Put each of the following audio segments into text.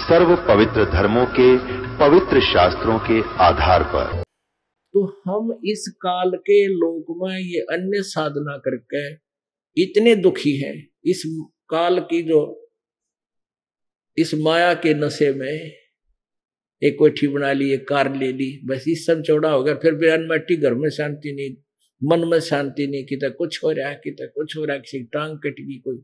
सर्व पवित्र धर्मों के पवित्र शास्त्रों के आधार पर तो हम इस काल के लोक में ये अन्य साधना करके इतने दुखी हैं इस काल की जो इस माया के नशे में एक कोठी बना ली एक कार ले ली बस इस सब चौड़ा हो गया फिर बेअन मट्टी घर में शांति नहीं मन में शांति नहीं कि कुछ हो रहा है कि कुछ हो रहा है किसी टांग कट गई कोई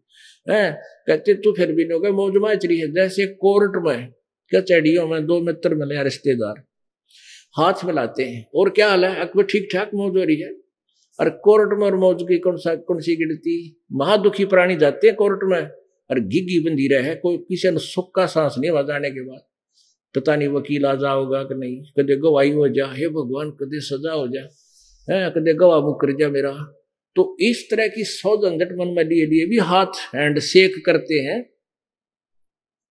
है कहते तू फिर भी नहीं मौज माच है जैसे कोर्ट में कचहरियों में दो मित्र मिले रिश्तेदार हाथ मिलाते हैं और क्या हाल है अकबर ठीक ठाक मौज हो रही है और कोर्ट में और मौज की कौन सा कौन सी गिनती महादुखी प्राणी जाते हैं कोर्ट में और गिगी बंदी रहे कोई किसी ने सुख का सांस नहीं हुआ जाने के बाद पता नहीं वकील आजा होगा कि नहीं कदे गवाही हो जा हे भगवान कदे सजा हो जा है कदे गवा मुकर जा मेरा तो इस तरह की सौ झंझट मन में लिए लिए भी हाथ हैंड सेक करते हैं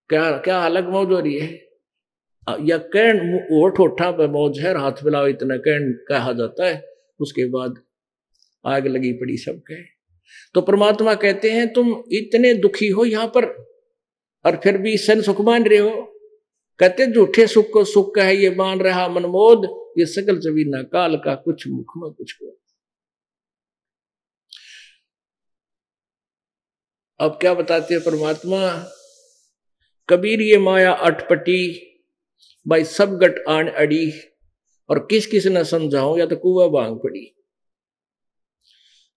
क्या क्या अलग मौज हो रही है या कैन ओठ ओठा पे मौज है हाथ मिलाओ इतना कैन कहा जाता है उसके बाद आग लगी पड़ी सबके तो परमात्मा कहते हैं तुम इतने दुखी हो यहां पर और फिर भी सन सुख मान रहे हो कहते झूठे सुख को सुख कहे है ये मान रहा मनमोद ये सकल ना काल का कुछ मुख में कुछ को अब क्या बताते हैं परमात्मा कबीर ये माया अटपटी भाई सब गट आन अड़ी और किस किस ने समझाओ या तो कुआ बांग पड़ी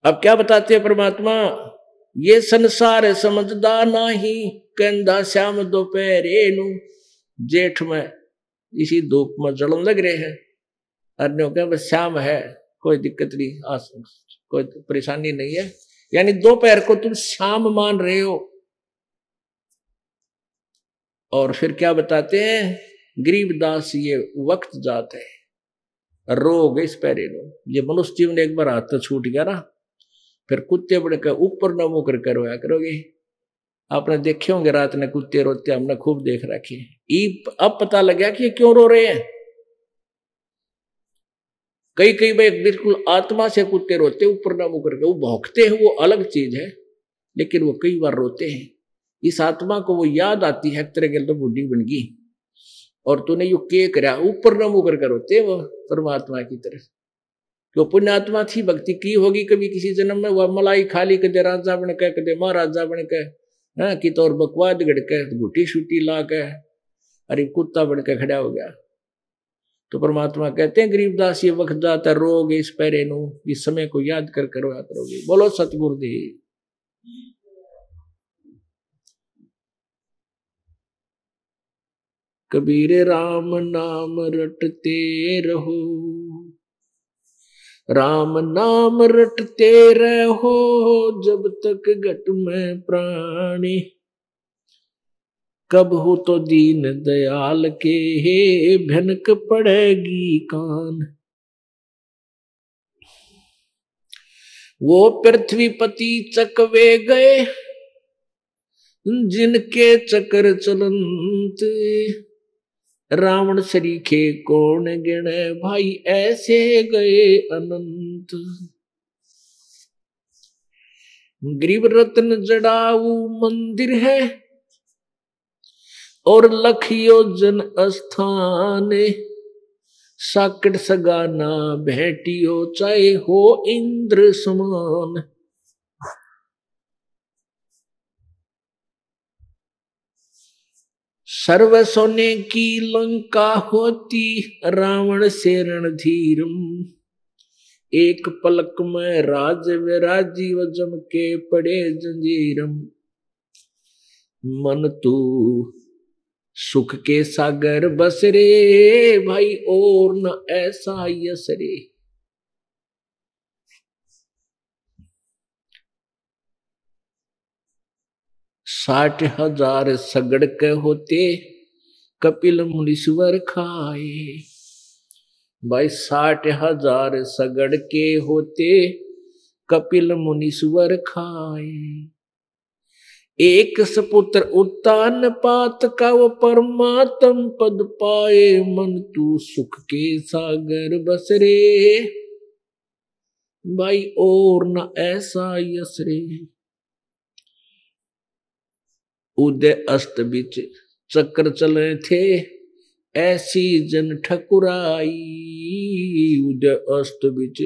अब क्या बताते हैं परमात्मा ये संसार समझदा ना ही कहदा श्याम दोपहरे जेठ में इसी धूप में जलन लग रहे हैं अर्जुन को बस श्याम है कोई दिक्कत नहीं आस कोई परेशानी नहीं है यानी दो पैर को तुम श्याम मान रहे हो और फिर क्या बताते हैं गरीबदास ये वक्त जात है रोग इस पैरे लो ये मनुष्य जीवन एक बार हाथ तो छूट गया ना फिर कुत्ते बड़े कर ऊपर न मुकर कर रोया करोगे आपने देखे होंगे रात ने कुत्ते रोते हमने खूब देख रखे ई अब पता लग गया कि ये क्यों रो रहे हैं कई कई बार बिल्कुल आत्मा से कुत्ते रोते ऊपर ना मुकर के वो भौंकते हैं वो अलग चीज है लेकिन वो कई बार रोते हैं इस आत्मा को वो याद आती है तेरे गल तो बुढ़ी बन गई और तूने यू के करा ऊपर न मुकर कर रोते वो परमात्मा की तरफ जो तो पुण्यात्मा थी भक्ति की होगी कभी किसी जन्म में वह मलाई खाली कदे राजा बन के कदे महाराजा बन के है हाँ, कि तौर तो बकवाद गड़के गुटी तो शुटी ला के अरे कुत्ता बन के खड़ा हो गया तो परमात्मा कहते हैं गरीबदास ये वक्त वखदात रोग इस पैरे नु इस समय को याद कर कर याद करोगे बोलो सतगुरु दी कबीर राम नाम रटते रहो राम नाम रटते रहो जब तक घट में प्राणी कब हो तो दीन दयाल के हे भनक पड़ेगी कान वो पृथ्वीपति चकवे गए जिनके चक्र चलंत रावण शरीखे कौन गिणे भाई ऐसे गए अनंत गरीब रत्न जड़ाऊ मंदिर है और लखियो जन स्थान साकट सगाना भेटियो चाहे हो इंद्र समान सर्व सोने की लंका होती रावण से रणधीरम एक पलक में राज विराजी वजम के पड़े जंजीरम मन तू सुख के सागर बसरे भाई और न ऐसा यसरे साठ हजार सगड़ के होते कपिल मुनीश्वर खाए भाई साठ हजार सगड़ के होते कपिल मुनीश्वर खाए एक सपुत्र उत्तान पात का वो परमात्म पद पाए मन तू सुख के सागर बसरे भाई और न ऐसा यसरे उदय अस्त बिच चक्र चले थे ऐसी जन ठकुराई उदय अस्त बिच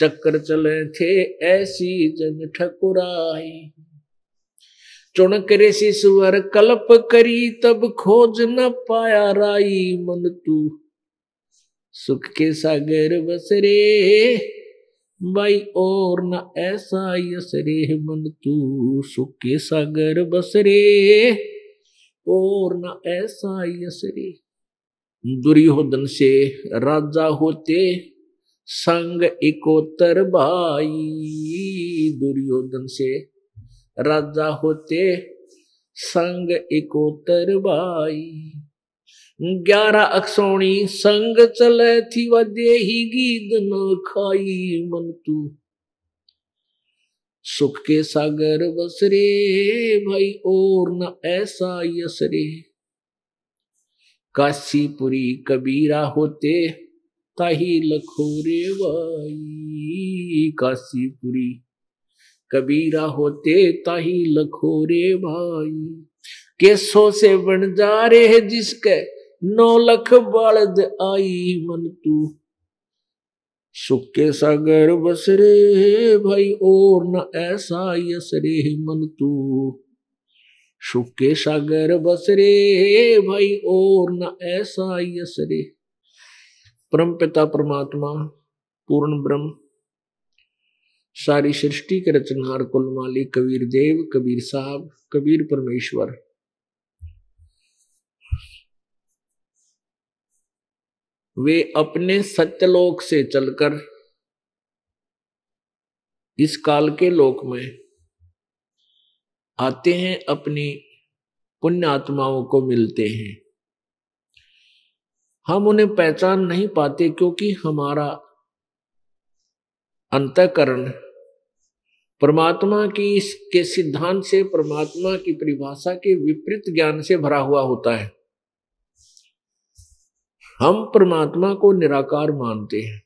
चक्र चले थे ऐसी जन ठकुराई चुणकरे से सुवर कल्प करी तब खोज न पाया राई मन तू सुख के सागर बसरे भाई और न ऐसा यसरे मन तू सुख के सागर बसरे और न ऐसा यसरे दुर्योधन से राजा होते संग एकोतर भाई दुर्योधन से राजा होते संग इकोतर बाई ग्यारह अक्षौणी संग चले थी व ही गीत न खाई मन तू सुख के सागर बसरे भाई और न ऐसा यसरे काशीपुरी कबीरा होते ताही लखोरे भाई काशीपुरी कबीरा होते ताही लखोरे भाई केसों से बन जा रहे है जिसके नौ लख बालद आई मन तू सुखे सागर बसरे भाई और न ऐसा रे मन तू सुखे सागर बसरे भाई और न ऐसा रे परम पिता परमात्मा पूर्ण ब्रह्म सारी सृष्टि के रचनहार कुल मालिक कबीर देव कबीर साहब कबीर परमेश्वर वे अपने सत्यलोक से चलकर इस काल के लोक में आते हैं अपनी पुण्य आत्माओं को मिलते हैं हम उन्हें पहचान नहीं पाते क्योंकि हमारा अंतकरण परमात्मा की के सिद्धांत से परमात्मा की परिभाषा के विपरीत ज्ञान से भरा हुआ होता है हम परमात्मा को निराकार मानते हैं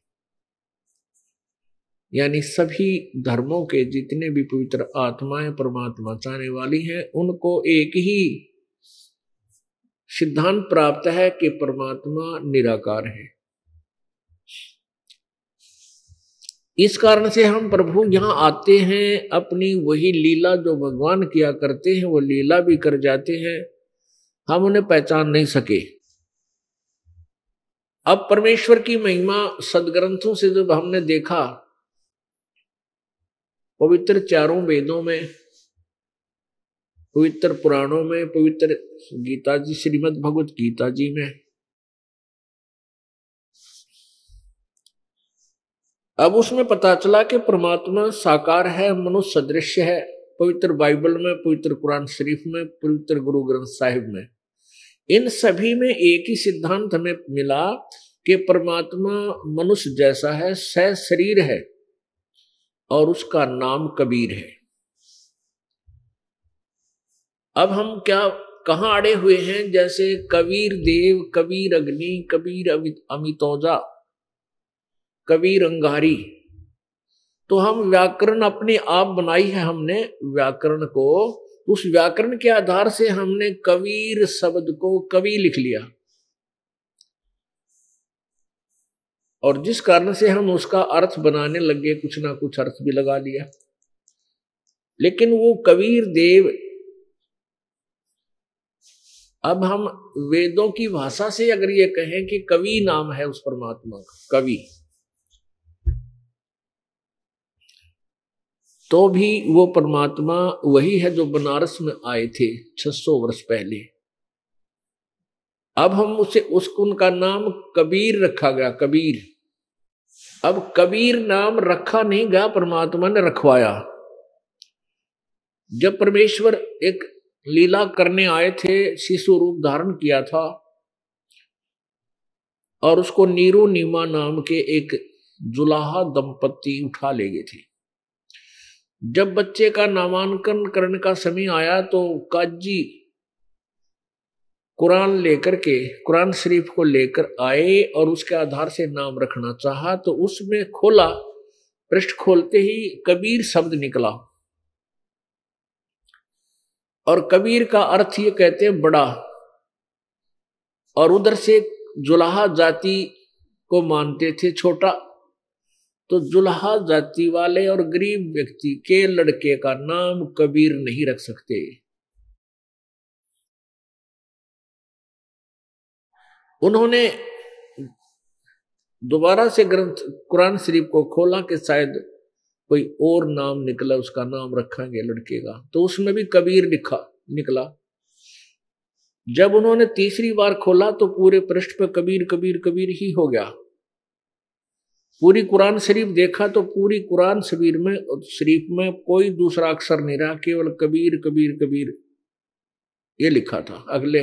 यानी सभी धर्मों के जितने भी पवित्र आत्माएं परमात्मा चाहने वाली हैं उनको एक ही सिद्धांत प्राप्त है कि परमात्मा निराकार है इस कारण से हम प्रभु यहाँ आते हैं अपनी वही लीला जो भगवान किया करते हैं वो लीला भी कर जाते हैं हम उन्हें पहचान नहीं सके अब परमेश्वर की महिमा सदग्रंथों से जब हमने देखा पवित्र चारों वेदों में पवित्र पुराणों में पवित्र गीता जी श्रीमद् भगवत गीता जी में अब उसमें पता चला कि परमात्मा साकार है मनुष्य सदृश्य है पवित्र बाइबल में पवित्र कुरान शरीफ में पवित्र गुरु ग्रंथ साहिब में इन सभी में एक ही सिद्धांत हमें मिला कि परमात्मा मनुष्य जैसा है सह शरीर है और उसका नाम कबीर है अब हम क्या कहाँ अड़े हुए हैं जैसे कबीर देव कबीर अग्नि कबीर अमितौजा कवि रंगारी तो हम व्याकरण अपने आप बनाई है हमने व्याकरण को उस व्याकरण के आधार से हमने कबीर शब्द को कवि लिख लिया और जिस कारण से हम उसका अर्थ बनाने लगे कुछ ना कुछ अर्थ भी लगा लिया लेकिन वो कबीर देव अब हम वेदों की भाषा से अगर ये कहें कि कवि नाम है उस परमात्मा का कवि तो भी वो परमात्मा वही है जो बनारस में आए थे 600 वर्ष पहले अब हम उसे उसको उनका नाम कबीर रखा गया कबीर अब कबीर नाम रखा नहीं गया परमात्मा ने रखवाया जब परमेश्वर एक लीला करने आए थे शिशु रूप धारण किया था और उसको नीरू नीमा नाम के एक जुलाहा दंपत्ति उठा ले गए थे जब बच्चे का नामांकन करने का समय आया तो काजी कुरान लेकर के कुरान शरीफ को लेकर आए और उसके आधार से नाम रखना चाहा तो उसमें खोला पृष्ठ खोलते ही कबीर शब्द निकला और कबीर का अर्थ ये कहते हैं बड़ा और उधर से जुलाहा जाति को मानते थे छोटा तो जुल्हा जाति वाले और गरीब व्यक्ति के लड़के का नाम कबीर नहीं रख सकते उन्होंने दोबारा से ग्रंथ कुरान शरीफ को खोला कि शायद कोई और नाम निकला उसका नाम रखेंगे लड़के का तो उसमें भी कबीर लिखा निकला जब उन्होंने तीसरी बार खोला तो पूरे पृष्ठ पर कबीर कबीर कबीर ही हो गया पूरी कुरान शरीफ देखा तो पूरी कुरान शबीर में शरीफ में कोई दूसरा अक्षर नहीं रहा केवल कबीर कबीर कबीर ये लिखा था अगले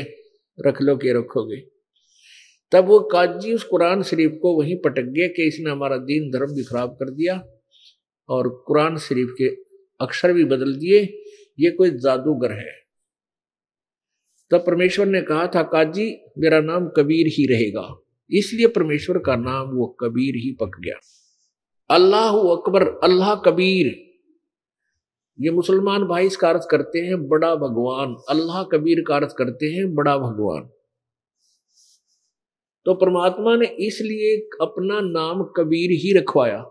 रख लो के रखोगे तब वो काजी उस कुरान शरीफ को वहीं पटक गया कि इसने हमारा दीन धर्म भी खराब कर दिया और कुरान शरीफ के अक्षर भी बदल दिए ये कोई जादूगर है तब परमेश्वर ने कहा था काजी मेरा नाम कबीर ही रहेगा इसलिए परमेश्वर का नाम वो कबीर ही पक गया अल्लाह अकबर अल्लाह कबीर ये मुसलमान भाई इसका अर्थ करते हैं बड़ा भगवान अल्लाह कबीर का अर्थ करते हैं बड़ा भगवान तो परमात्मा ने इसलिए अपना नाम कबीर ही रखवाया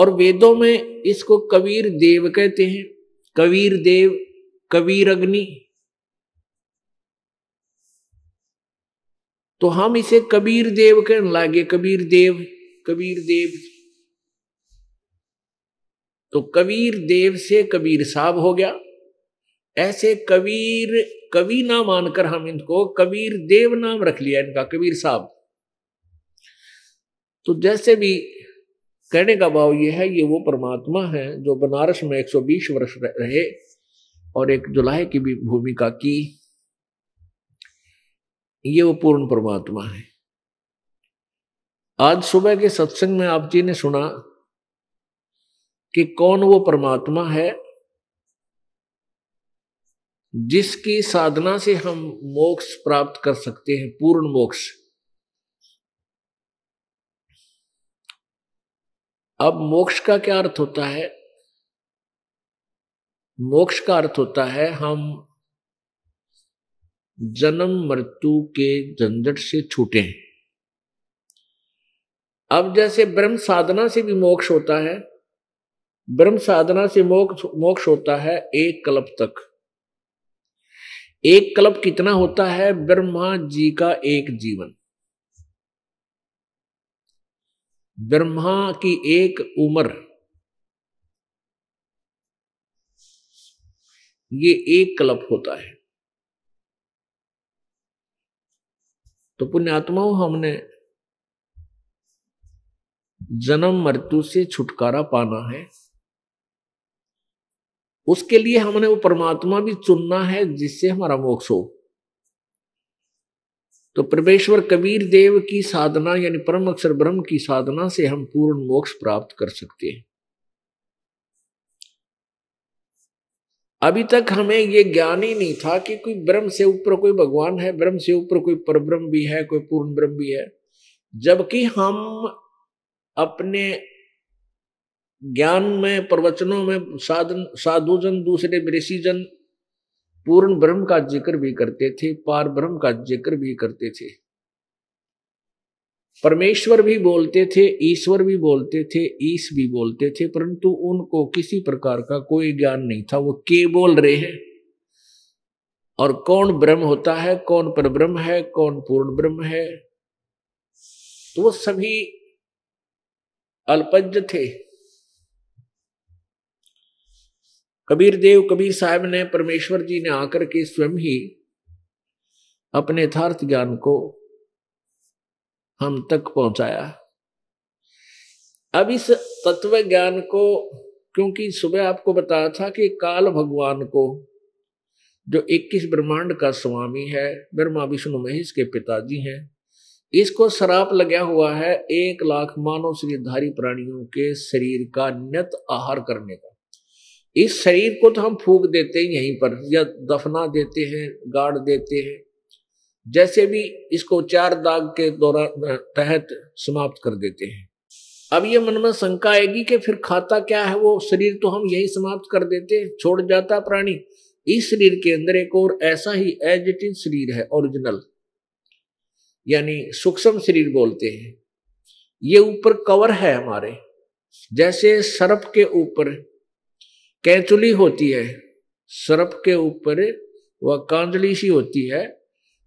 और वेदों में इसको कबीर देव कहते हैं कबीर देव कबीर अग्नि तो हम इसे कबीर देव कहने लागे कबीर देव कबीर देव तो कबीर देव से कबीर साहब हो गया ऐसे कबीर कवि ना मानकर हम इनको कबीर देव नाम रख लिया इनका कबीर साहब तो जैसे भी कहने का भाव यह है ये वो परमात्मा है जो बनारस में 120 वर्ष रहे और एक जुलाहे की भी भूमिका की ये वो पूर्ण परमात्मा है आज सुबह के सत्संग में आप जी ने सुना कि कौन वो परमात्मा है जिसकी साधना से हम मोक्ष प्राप्त कर सकते हैं पूर्ण मोक्ष अब मोक्ष का क्या अर्थ होता है मोक्ष का अर्थ होता है हम जन्म मृत्यु के झंझट से छूटे हैं अब जैसे ब्रह्म साधना से भी मोक्ष होता है ब्रह्म साधना से मोक्ष मोक्ष होता है एक कल्प तक एक कल्प कितना होता है ब्रह्मा जी का एक जीवन ब्रह्मा की एक उम्र ये एक कल्प होता है तो पुण्यात्माओं हमने जन्म मृत्यु से छुटकारा पाना है उसके लिए हमने वो परमात्मा भी चुनना है जिससे हमारा मोक्ष हो तो परमेश्वर कबीर देव की साधना यानी परम अक्षर ब्रह्म की साधना से हम पूर्ण मोक्ष प्राप्त कर सकते हैं अभी तक हमें ये ज्ञान ही नहीं था कि कोई ब्रह्म से ऊपर कोई भगवान है ब्रह्म से ऊपर कोई परब्रह्म भी है कोई पूर्ण ब्रह्म भी है जबकि हम अपने ज्ञान में प्रवचनों में साधन साधुजन दूसरे ऋषिजन पूर्ण ब्रह्म का जिक्र भी करते थे पार ब्रह्म का जिक्र भी करते थे परमेश्वर भी बोलते थे ईश्वर भी बोलते थे ईश भी बोलते थे परंतु उनको किसी प्रकार का कोई ज्ञान नहीं था वो के बोल रहे हैं और कौन ब्रह्म होता है कौन पर ब्रह्म है कौन पूर्ण ब्रह्म है तो वो सभी अल्पज्ञ थे कबीर देव कबीर साहब ने परमेश्वर जी ने आकर के स्वयं ही अपने यथार्थ ज्ञान को हम तक पहुंचाया अब इस तत्व ज्ञान को क्योंकि सुबह आपको बताया था कि काल भगवान को जो 21 ब्रह्मांड का स्वामी है ब्रह्मा विष्णु महेश के पिताजी हैं इसको शराप लगा हुआ है एक लाख मानव शरीरधारी प्राणियों के शरीर का नित आहार करने का इस शरीर को तो हम फूक देते हैं यहीं पर या दफना देते हैं गाड़ देते हैं जैसे भी इसको चार दाग के दौरान तहत समाप्त कर देते हैं अब ये मन में शंका आएगी कि फिर खाता क्या है वो शरीर तो हम यही समाप्त कर देते छोड़ जाता प्राणी इस शरीर के अंदर एक और ऐसा ही एज इट इज शरीर है ओरिजिनल यानी सूक्ष्म शरीर बोलते हैं ये ऊपर कवर है हमारे जैसे सर्प के ऊपर कैंचुली होती है सर्प के ऊपर वह कांजली सी होती है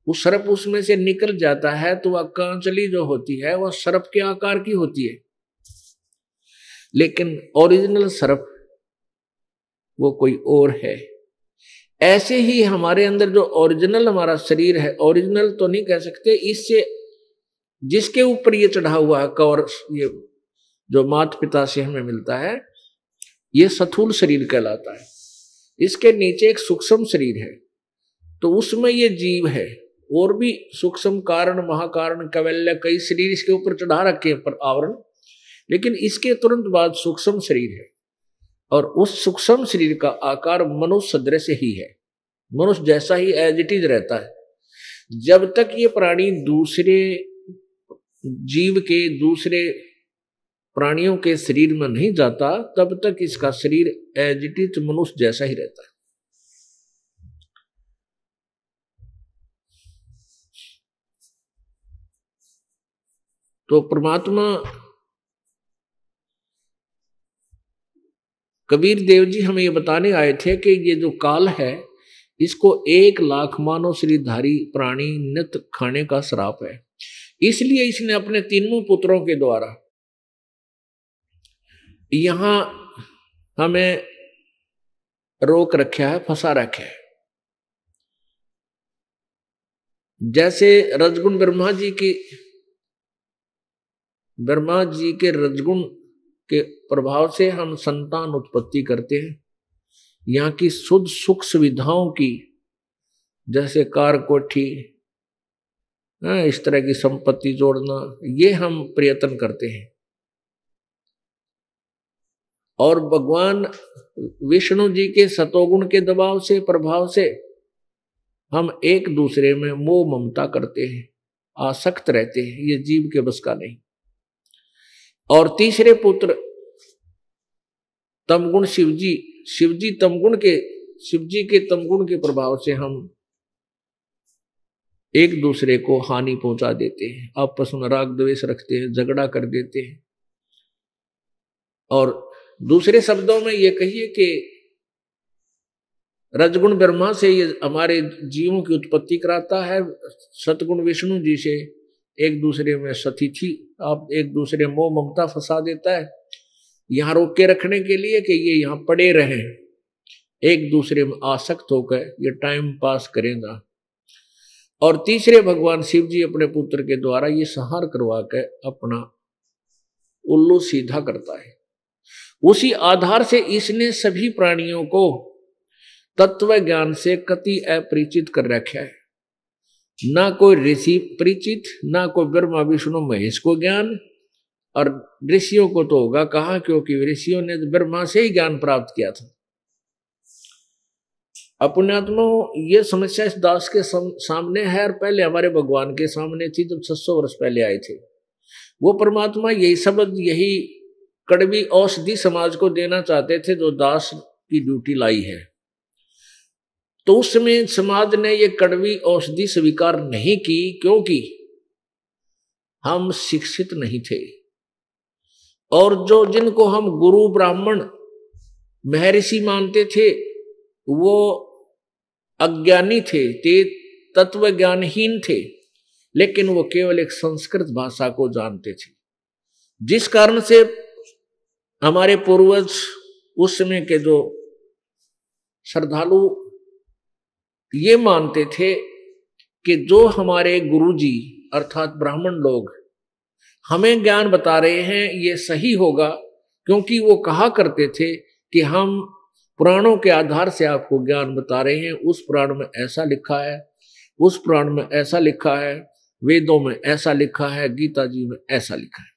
वो सर्प उसमें से निकल जाता है तो वह कांचली जो होती है वह सर्प के आकार की होती है लेकिन ओरिजिनल सर्प वो कोई और है ऐसे ही हमारे अंदर जो ओरिजिनल हमारा शरीर है ओरिजिनल तो नहीं कह सकते इससे जिसके ऊपर ये चढ़ा हुआ कौर ये जो मात पिता से हमें मिलता है ये सथूल शरीर कहलाता है इसके नीचे एक सूक्ष्म शरीर है तो उसमें ये जीव है और भी सूक्ष्म कारण महाकारण कवल्य कई शरीर इसके ऊपर चढ़ा रखे हैं पर आवरण लेकिन इसके तुरंत बाद सूक्ष्म शरीर है और उस सूक्ष्म शरीर का आकार मनुष्य सदृश ही है मनुष्य जैसा ही एज इट इज रहता है जब तक ये प्राणी दूसरे जीव के दूसरे प्राणियों के शरीर में नहीं जाता तब तक इसका शरीर एज इट इज मनुष्य जैसा ही रहता है तो परमात्मा कबीर देव जी हमें ये बताने आए थे कि ये जो काल है इसको एक लाख मानव श्रीधारी प्राणी नित खाने का श्राप है इसलिए इसने अपने तीनों पुत्रों के द्वारा यहां हमें रोक रखा है फंसा रखा है जैसे रजगुण ब्रह्मा जी की ब्रह्मा जी के रजगुण के प्रभाव से हम संतान उत्पत्ति करते हैं यहाँ की शुद्ध सुख सुविधाओं की जैसे कार कोठी हाँ, इस तरह की संपत्ति जोड़ना ये हम प्रयत्न करते हैं और भगवान विष्णु जी के सतोगुण के दबाव से प्रभाव से हम एक दूसरे में मोह ममता करते हैं आसक्त रहते हैं ये जीव के बस का नहीं और तीसरे पुत्र तमगुण शिवजी शिवजी तमगुण के शिवजी के तमगुण के प्रभाव से हम एक दूसरे को हानि पहुंचा देते हैं आपस में राग द्वेष रखते हैं झगड़ा कर देते हैं और दूसरे शब्दों में ये कहिए कि रजगुण ब्रह्मा से ये हमारे जीवों की उत्पत्ति कराता है सतगुण विष्णु जी से एक दूसरे में सती थी आप एक दूसरे मोह ममता फंसा देता है यहाँ रोक के रखने के लिए कि ये यहाँ पड़े रहे एक दूसरे में आसक्त होकर ये टाइम पास करेगा और तीसरे भगवान शिव जी अपने पुत्र के द्वारा ये सहार करवा कर अपना उल्लू सीधा करता है उसी आधार से इसने सभी प्राणियों को तत्व ज्ञान से कति अपरिचित कर रखा है ना कोई ऋषि परिचित ना कोई ब्रह्मा विष्णु महेश को ज्ञान और ऋषियों को तो होगा कहा क्योंकि ऋषियों ने तो ब्रह्मा से ही ज्ञान प्राप्त किया था अपुण्यात्मा ये समस्या इस दास के सामने है और पहले हमारे भगवान के सामने थी जब सौ वर्ष पहले आए थे वो परमात्मा यही शब्द यही कड़वी औषधि समाज को देना चाहते थे जो दास की ड्यूटी लाई है तो उस समय समाज ने ये कड़वी औषधि स्वीकार नहीं की क्योंकि हम शिक्षित नहीं थे और जो जिनको हम गुरु ब्राह्मण महर्षि मानते थे वो अज्ञानी थे ते तत्व ज्ञानहीन थे लेकिन वो केवल एक संस्कृत भाषा को जानते थे जिस कारण से हमारे पूर्वज उस समय के जो श्रद्धालु ये मानते थे कि जो हमारे गुरुजी अर्थात ब्राह्मण लोग हमें ज्ञान बता रहे हैं ये सही होगा क्योंकि वो कहा करते थे कि हम पुराणों के आधार से आपको ज्ञान बता रहे हैं उस पुराण में ऐसा लिखा है उस पुराण में ऐसा लिखा है वेदों में ऐसा लिखा है गीता जी में ऐसा लिखा है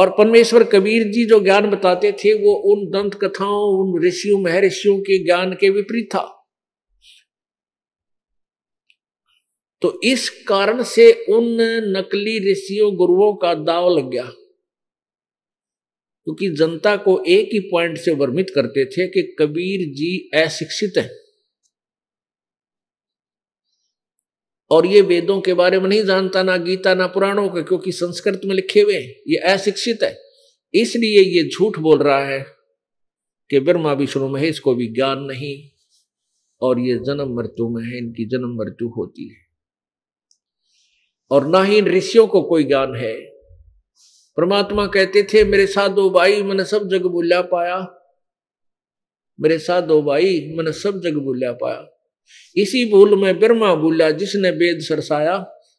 और परमेश्वर कबीर जी जो ज्ञान बताते थे वो उन दंत कथाओं उन ऋषियों महर्षियों के ज्ञान के विपरीत था तो इस कारण से उन नकली ऋषियों गुरुओं का दाव लग गया क्योंकि जनता को एक ही पॉइंट से वर्मित करते थे कि कबीर जी अशिक्षित हैं और ये वेदों के बारे में नहीं जानता ना गीता ना पुराणों के क्योंकि संस्कृत में लिखे हुए हैं ये अशिक्षित है इसलिए ये झूठ बोल रहा है कि ब्रह्मा विष्णु महेश को भी ज्ञान नहीं और ये जन्म मृत्यु में है इनकी जन्म मृत्यु होती है और ना ही इन ऋषियों को कोई ज्ञान है परमात्मा कहते थे मेरे साधो भाई मैंने सब जग बोलिया पाया मेरे साधो भाई मैंने सब जग बोलिया पाया इसी भूल में ब्रह्मा बोला जिसने वेद सरसाया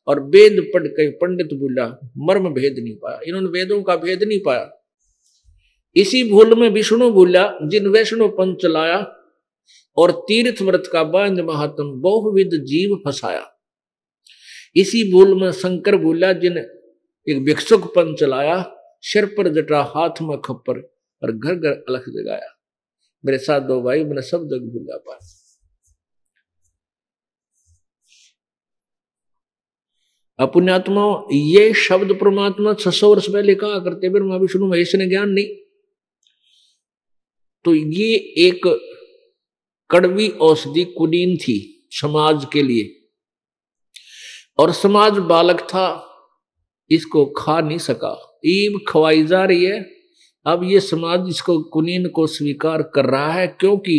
और वेद पढ़ के पंडित बोला मर्म भेद नहीं पाया इन्होंने वेदों का भेद नहीं पाया इसी भूल में विष्णु बोला जिन वैष्णु पंच चलाया और तीर्थ व्रत का बांध महात्म बहुविध जीव फसाया इसी बोल में शंकर बोला जिन एक भिक्षुक पन चलाया सिर पर जटा हाथ में खप्पर और घर घर अलख जगाया मेरे साथ दो भाई मैंने सब जग भूला पा अपुण्यात्मा ये शब्द परमात्मा छह सौ वर्ष पहले कहा करते फिर मैं विष्णु महेश ने ज्ञान नहीं तो ये एक कड़वी औषधि कुदीन थी समाज के लिए और समाज बालक था इसको खा नहीं सका ईब खवाई जा रही है अब ये समाज इसको कुनीन को स्वीकार कर रहा है क्योंकि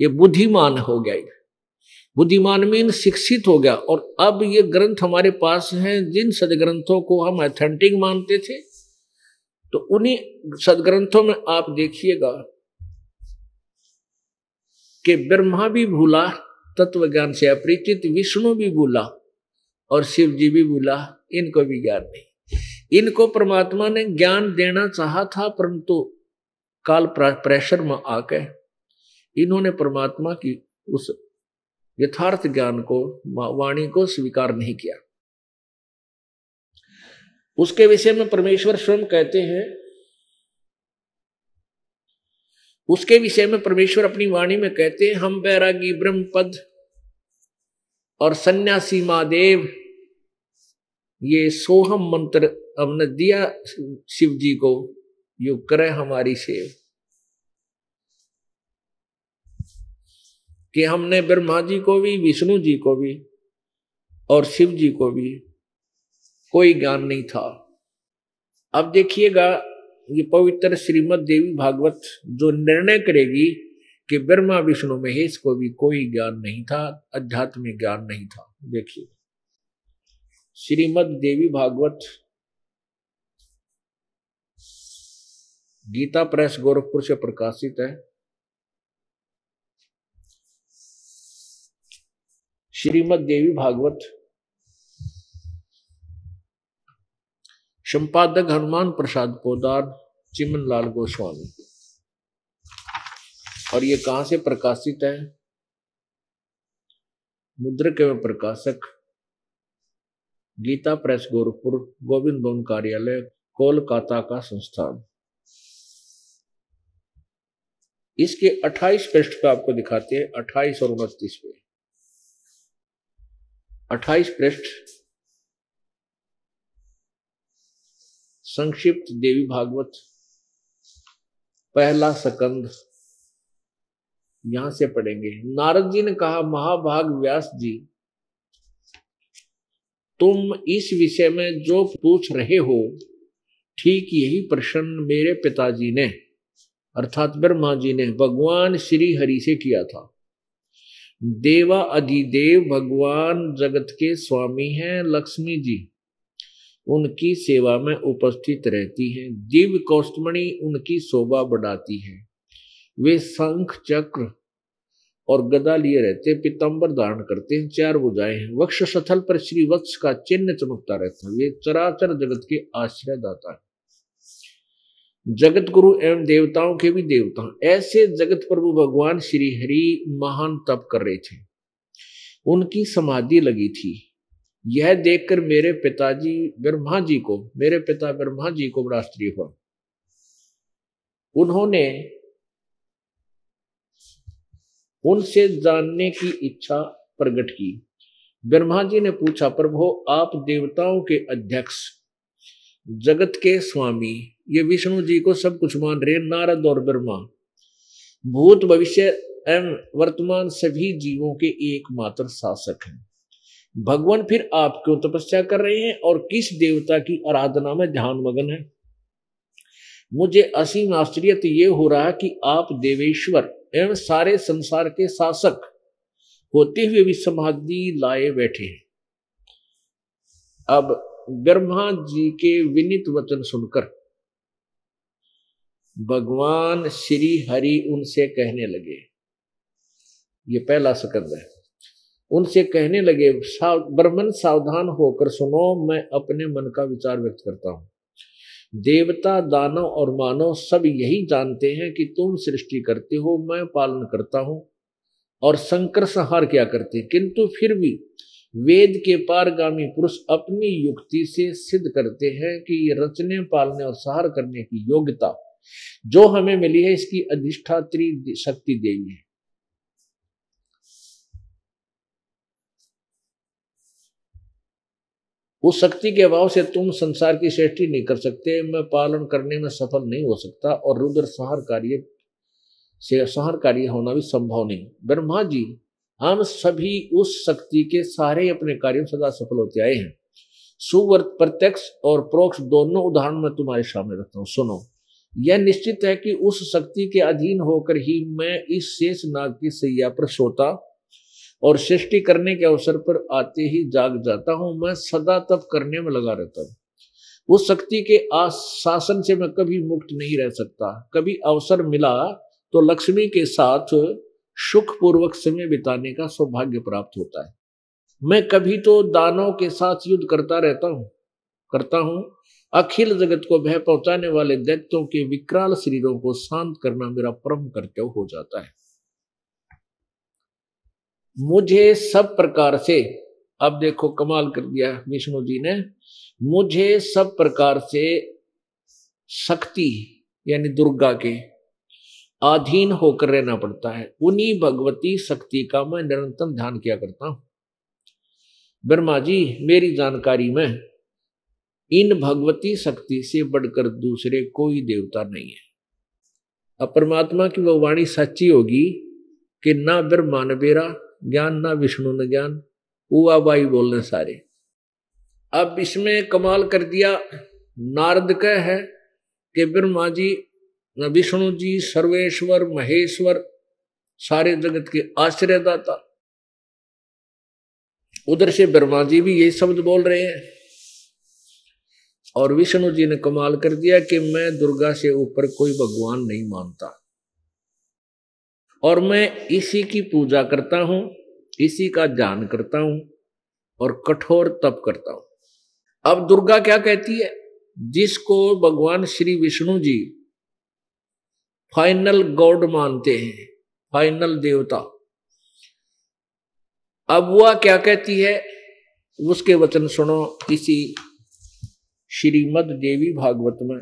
ये बुद्धिमान हो गया बुद्धिमान मीन शिक्षित हो गया और अब ये ग्रंथ हमारे पास हैं जिन सदग्रंथों को हम ऑथेंटिक मानते थे तो उन्हीं सदग्रंथों में आप देखिएगा कि ब्रह्मा भी भूला तत्व ज्ञान से अपरिचित विष्णु भी भूला और शिव जी भी बोला इनको भी ज्ञान नहीं इनको परमात्मा ने ज्ञान देना चाहा था परंतु काल प्रेशर में आके इन्होंने परमात्मा की उस यथार्थ ज्ञान को वाणी को स्वीकार नहीं किया उसके विषय में परमेश्वर स्वयं कहते हैं उसके विषय में परमेश्वर अपनी वाणी में कहते हैं हम बैरागी ब्रह्म पद और सन्यासी महादेव ये सोहम मंत्र हमने दिया शिव जी को यो करे हमारी सेव कि हमने ब्रह्मा जी को भी विष्णु जी को भी और शिव जी को भी कोई ज्ञान नहीं था अब देखिएगा ये पवित्र श्रीमद देवी भागवत जो निर्णय करेगी कि ब्रह्मा विष्णु महेश को भी कोई ज्ञान नहीं था अध्यात्मिक ज्ञान नहीं था देखिए श्रीमद देवी भागवत गीता प्रेस गोरखपुर से प्रकाशित है श्रीमद देवी भागवत संपादक हनुमान प्रसाद पोदार चिमन लाल गोस्वामी और ये कहां से प्रकाशित है मुद्रक एवं प्रकाशक गीता प्रेस गोरखपुर गोविंद भवन कार्यालय कोलकाता का संस्थान इसके 28 पृष्ठ पे आपको दिखाते हैं 28 और उनतीस पे 28 पृष्ठ संक्षिप्त देवी भागवत पहला सकंद यहां से पढ़ेंगे नारद जी ने कहा महाभाग व्यास जी तुम इस विषय में जो पूछ रहे हो ठीक यही प्रश्न मेरे पिताजी ने अर्थात ब्रह्मा जी ने भगवान श्री हरि से किया था देवा अधिदेव भगवान जगत के स्वामी हैं लक्ष्मी जी उनकी सेवा में उपस्थित रहती हैं दिव्य कौष्टमणि उनकी शोभा बढ़ाती है वे शंख चक्र और गदा लिए रहते हैं पीताम्बर धारण करते हैं चार बुझाए हैं वक्ष स्थल पर श्री वत्स का चिन्ह चमकता रहता है वे चराचर जगत के आश्रयदाता है जगत गुरु एवं देवताओं के भी देवता ऐसे जगत प्रभु भगवान श्री हरि महान तप कर रहे थे उनकी समाधि लगी थी यह देखकर मेरे पिताजी ब्रह्मा जी को मेरे पिता ब्रह्मा जी को बड़ा स्त्री हुआ उन्होंने उनसे जानने की इच्छा प्रकट की ब्रह्मा जी ने पूछा प्रभो आप देवताओं के अध्यक्ष जगत के स्वामी ये विष्णु जी को सब कुछ मान रहे नारद और ब्रह्मा भूत भविष्य एवं वर्तमान सभी जीवों के एकमात्र शासक हैं भगवान फिर आप क्यों तपस्या कर रहे हैं और किस देवता की आराधना में ध्यान मगन है मुझे असीम आश्चर्य तो ये हो रहा कि आप देवेश्वर एवं सारे संसार के शासक होते हुए भी समाधि लाए बैठे हैं अब ब्रह्मा जी के विनित वचन सुनकर भगवान श्री हरि उनसे कहने लगे ये पहला सकंद है उनसे कहने लगे साव, ब्रह्मन सावधान होकर सुनो मैं अपने मन का विचार व्यक्त करता हूं देवता दानव और मानव सब यही जानते हैं कि तुम सृष्टि करते हो मैं पालन करता हूँ और संकर संहार क्या करते हैं किंतु फिर भी वेद के पारगामी पुरुष अपनी युक्ति से सिद्ध करते हैं कि ये रचने पालने और सहार करने की योग्यता जो हमें मिली है इसकी अधिष्ठात्री शक्ति देवी है उस शक्ति के अभाव से तुम संसार की श्रेष्ठी नहीं कर सकते मैं पालन करने में सफल नहीं हो सकता और रुद्र सहार कार्य से सहार कार्य होना भी संभव नहीं ब्रह्मा जी हम सभी उस शक्ति के सारे अपने कार्यों सदा सफल होते आए हैं सुवर्त प्रत्यक्ष और प्रोक्ष दोनों उदाहरण मैं तुम्हारे सामने रखता हूँ सुनो यह निश्चित है कि उस शक्ति के अधीन होकर ही मैं इस शेष नाग की सैया पर सोता और सृष्टि करने के अवसर पर आते ही जाग जाता हूँ मैं सदा तप करने में लगा रहता हूं उस शक्ति के शासन से मैं कभी मुक्त नहीं रह सकता कभी अवसर मिला तो लक्ष्मी के साथ सुख पूर्वक समय बिताने का सौभाग्य प्राप्त होता है मैं कभी तो दानों के साथ युद्ध करता रहता हूँ करता हूँ अखिल जगत को भय पहुंचाने वाले दैत्यों के विकराल शरीरों को शांत करना मेरा परम कर्तव्य हो जाता है मुझे सब प्रकार से अब देखो कमाल कर दिया विष्णु जी ने मुझे सब प्रकार से शक्ति यानी दुर्गा के अधीन होकर रहना पड़ता है उन्हीं भगवती शक्ति का मैं निरंतर ध्यान किया करता हूं ब्रह्मा जी मेरी जानकारी में इन भगवती शक्ति से बढ़कर दूसरे कोई देवता नहीं है अब परमात्मा की वो वाणी सच्ची होगी कि ना ब्रह्मा न ज्ञान ना विष्णु ने ज्ञान उवा बाई बोलने रहे सारे अब इसमें कमाल कर दिया नारद कह है कि ब्रह्मा जी विष्णु जी सर्वेश्वर महेश्वर सारे जगत के आश्रयदाता उधर से ब्रह्मा जी भी यही शब्द बोल रहे हैं और विष्णु जी ने कमाल कर दिया कि मैं दुर्गा से ऊपर कोई भगवान नहीं मानता और मैं इसी की पूजा करता हूं इसी का ध्यान करता हूं और कठोर तप करता हूं अब दुर्गा क्या कहती है जिसको भगवान श्री विष्णु जी फाइनल गॉड मानते हैं फाइनल देवता अब वह क्या कहती है उसके वचन सुनो इसी श्रीमद देवी भागवत में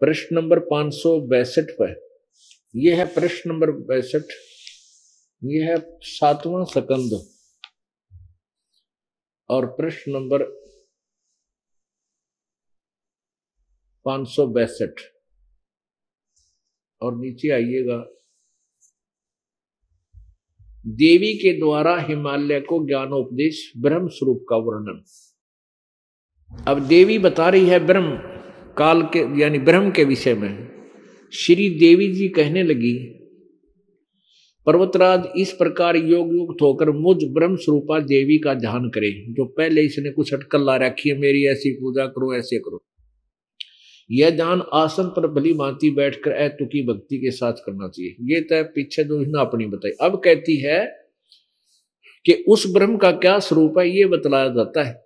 प्रश्न नंबर पांच सौ बैसठ पर ये है प्रश्न नंबर बैसठ ये है सातवां सकंद और प्रश्न नंबर पांच सौ बैसठ और नीचे आइएगा देवी के द्वारा हिमालय को ज्ञानोपदेश ब्रह्म स्वरूप का वर्णन अब देवी बता रही है ब्रह्म काल के यानी ब्रह्म के विषय में श्री देवी जी कहने लगी पर्वतराज इस प्रकार योग युक्त होकर मुझ ब्रह्म स्वरूपा देवी का ध्यान करे जो पहले इसने कुछ अटकल ला रखी है मेरी ऐसी पूजा करो ऐसे करो यह ध्यान आसन पर भली भांति बैठकर तुकी भक्ति के साथ करना चाहिए ये तय पीछे जो इसने अपनी बताई अब कहती है कि उस ब्रह्म का क्या स्वरूप है ये बतलाया जाता है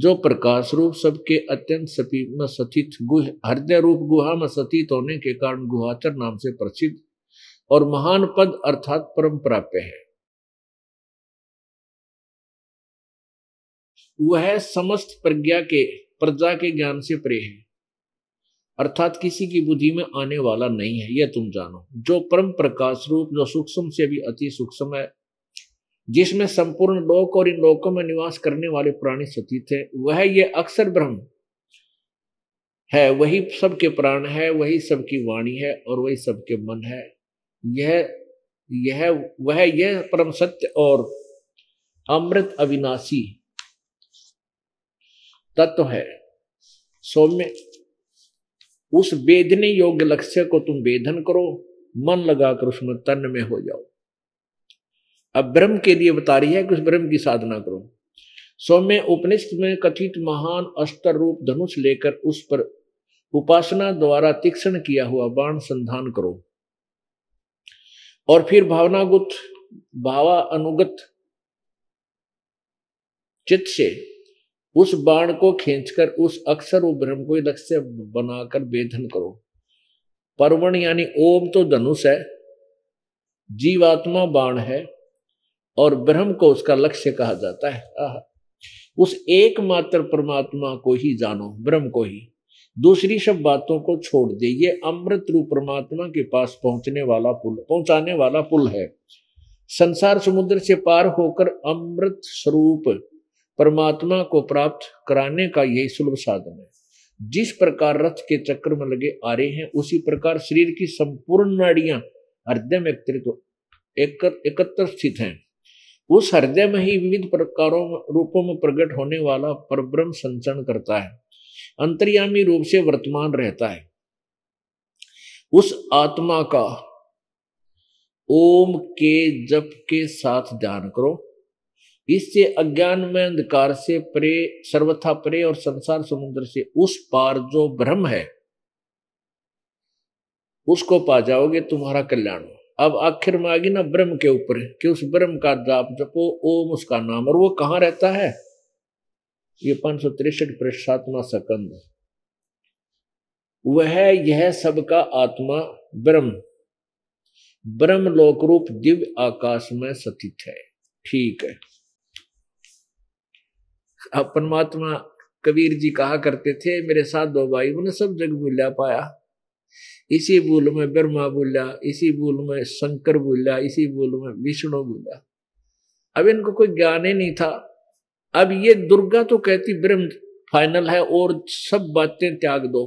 जो प्रकाश रूप सबके अत्यंत सपी में स्थित गुह हृदय रूप गुहा में स्थित होने के कारण गुहाचर नाम से प्रसिद्ध और महान पद अर्थात परम प्राप्य है वह समस्त प्रज्ञा के प्रजा के ज्ञान से परे है अर्थात किसी की बुद्धि में आने वाला नहीं है यह तुम जानो जो परम प्रकाश रूप जो सूक्ष्म से भी अति सूक्ष्म है जिसमें संपूर्ण लोक और इन लोकों में निवास करने वाले प्राणी सती थे वह ये अक्सर ब्रह्म है वही सबके प्राण है वही सबकी वाणी है और वही सबके मन है यह यह वह यह परम सत्य और अमृत अविनाशी तत्व है सौम्य उस वेदने योग्य लक्ष्य को तुम वेदन करो मन लगाकर उसमें तन में हो जाओ अब ब्रह्म के लिए बता रही है कि उस ब्रह्म की साधना करो सौम्य उपनिष्ठ में कथित महान अस्तर रूप धनुष लेकर उस पर उपासना द्वारा तीक्षण किया हुआ बाण संधान करो और फिर भावनागुत भावा अनुगत चित से उस बाण को खींचकर उस अक्षर ब्रह्म को लक्ष्य बनाकर वेधन करो परवण यानी ओम तो धनुष है जीवात्मा बाण है और ब्रह्म को उसका लक्ष्य कहा जाता है उस एकमात्र परमात्मा को ही जानो ब्रह्म को ही दूसरी सब बातों को छोड़ दे ये अमृत रूप परमात्मा के पास पहुंचने वाला पुल पहुंचाने वाला पुल है संसार समुद्र से पार होकर अमृत स्वरूप परमात्मा को प्राप्त कराने का यही सुलभ साधन है जिस प्रकार रथ के चक्र में लगे आ रहे हैं उसी प्रकार शरीर की संपूर्ण नाड़ियां हृदय में एकत्र स्थित हैं उस हृदय में ही विविध प्रकारों रूपों में प्रकट होने वाला परब्रह्म संचरण करता है अंतर्यामी रूप से वर्तमान रहता है उस आत्मा का ओम के जप के साथ ध्यान करो इससे अज्ञान में अंधकार से परे सर्वथा परे और संसार समुद्र से उस पार जो ब्रह्म है उसको पा जाओगे तुम्हारा कल्याण हो अब आखिर में आ गई ना ब्रह्म के ऊपर कि उस ब्रह्म का जाप जपो ओम उसका नाम और वो कहाँ रहता है ये पांच सौ तिरसठ प्रसातवा सकंद वह यह सबका आत्मा ब्रह्म ब्रह्म लोक रूप दिव्य आकाश में स्थित है ठीक है अब परमात्मा कबीर जी कहा करते थे मेरे साथ दो भाई उन्हें सब जग मिला पाया इसी भूल में ब्रह्मा बोला इसी भूल में शंकर बोला इसी भूल में विष्णु बोला अब इनको कोई ज्ञान ही नहीं था अब ये दुर्गा तो कहती ब्रह्म फाइनल है और सब बातें त्याग दो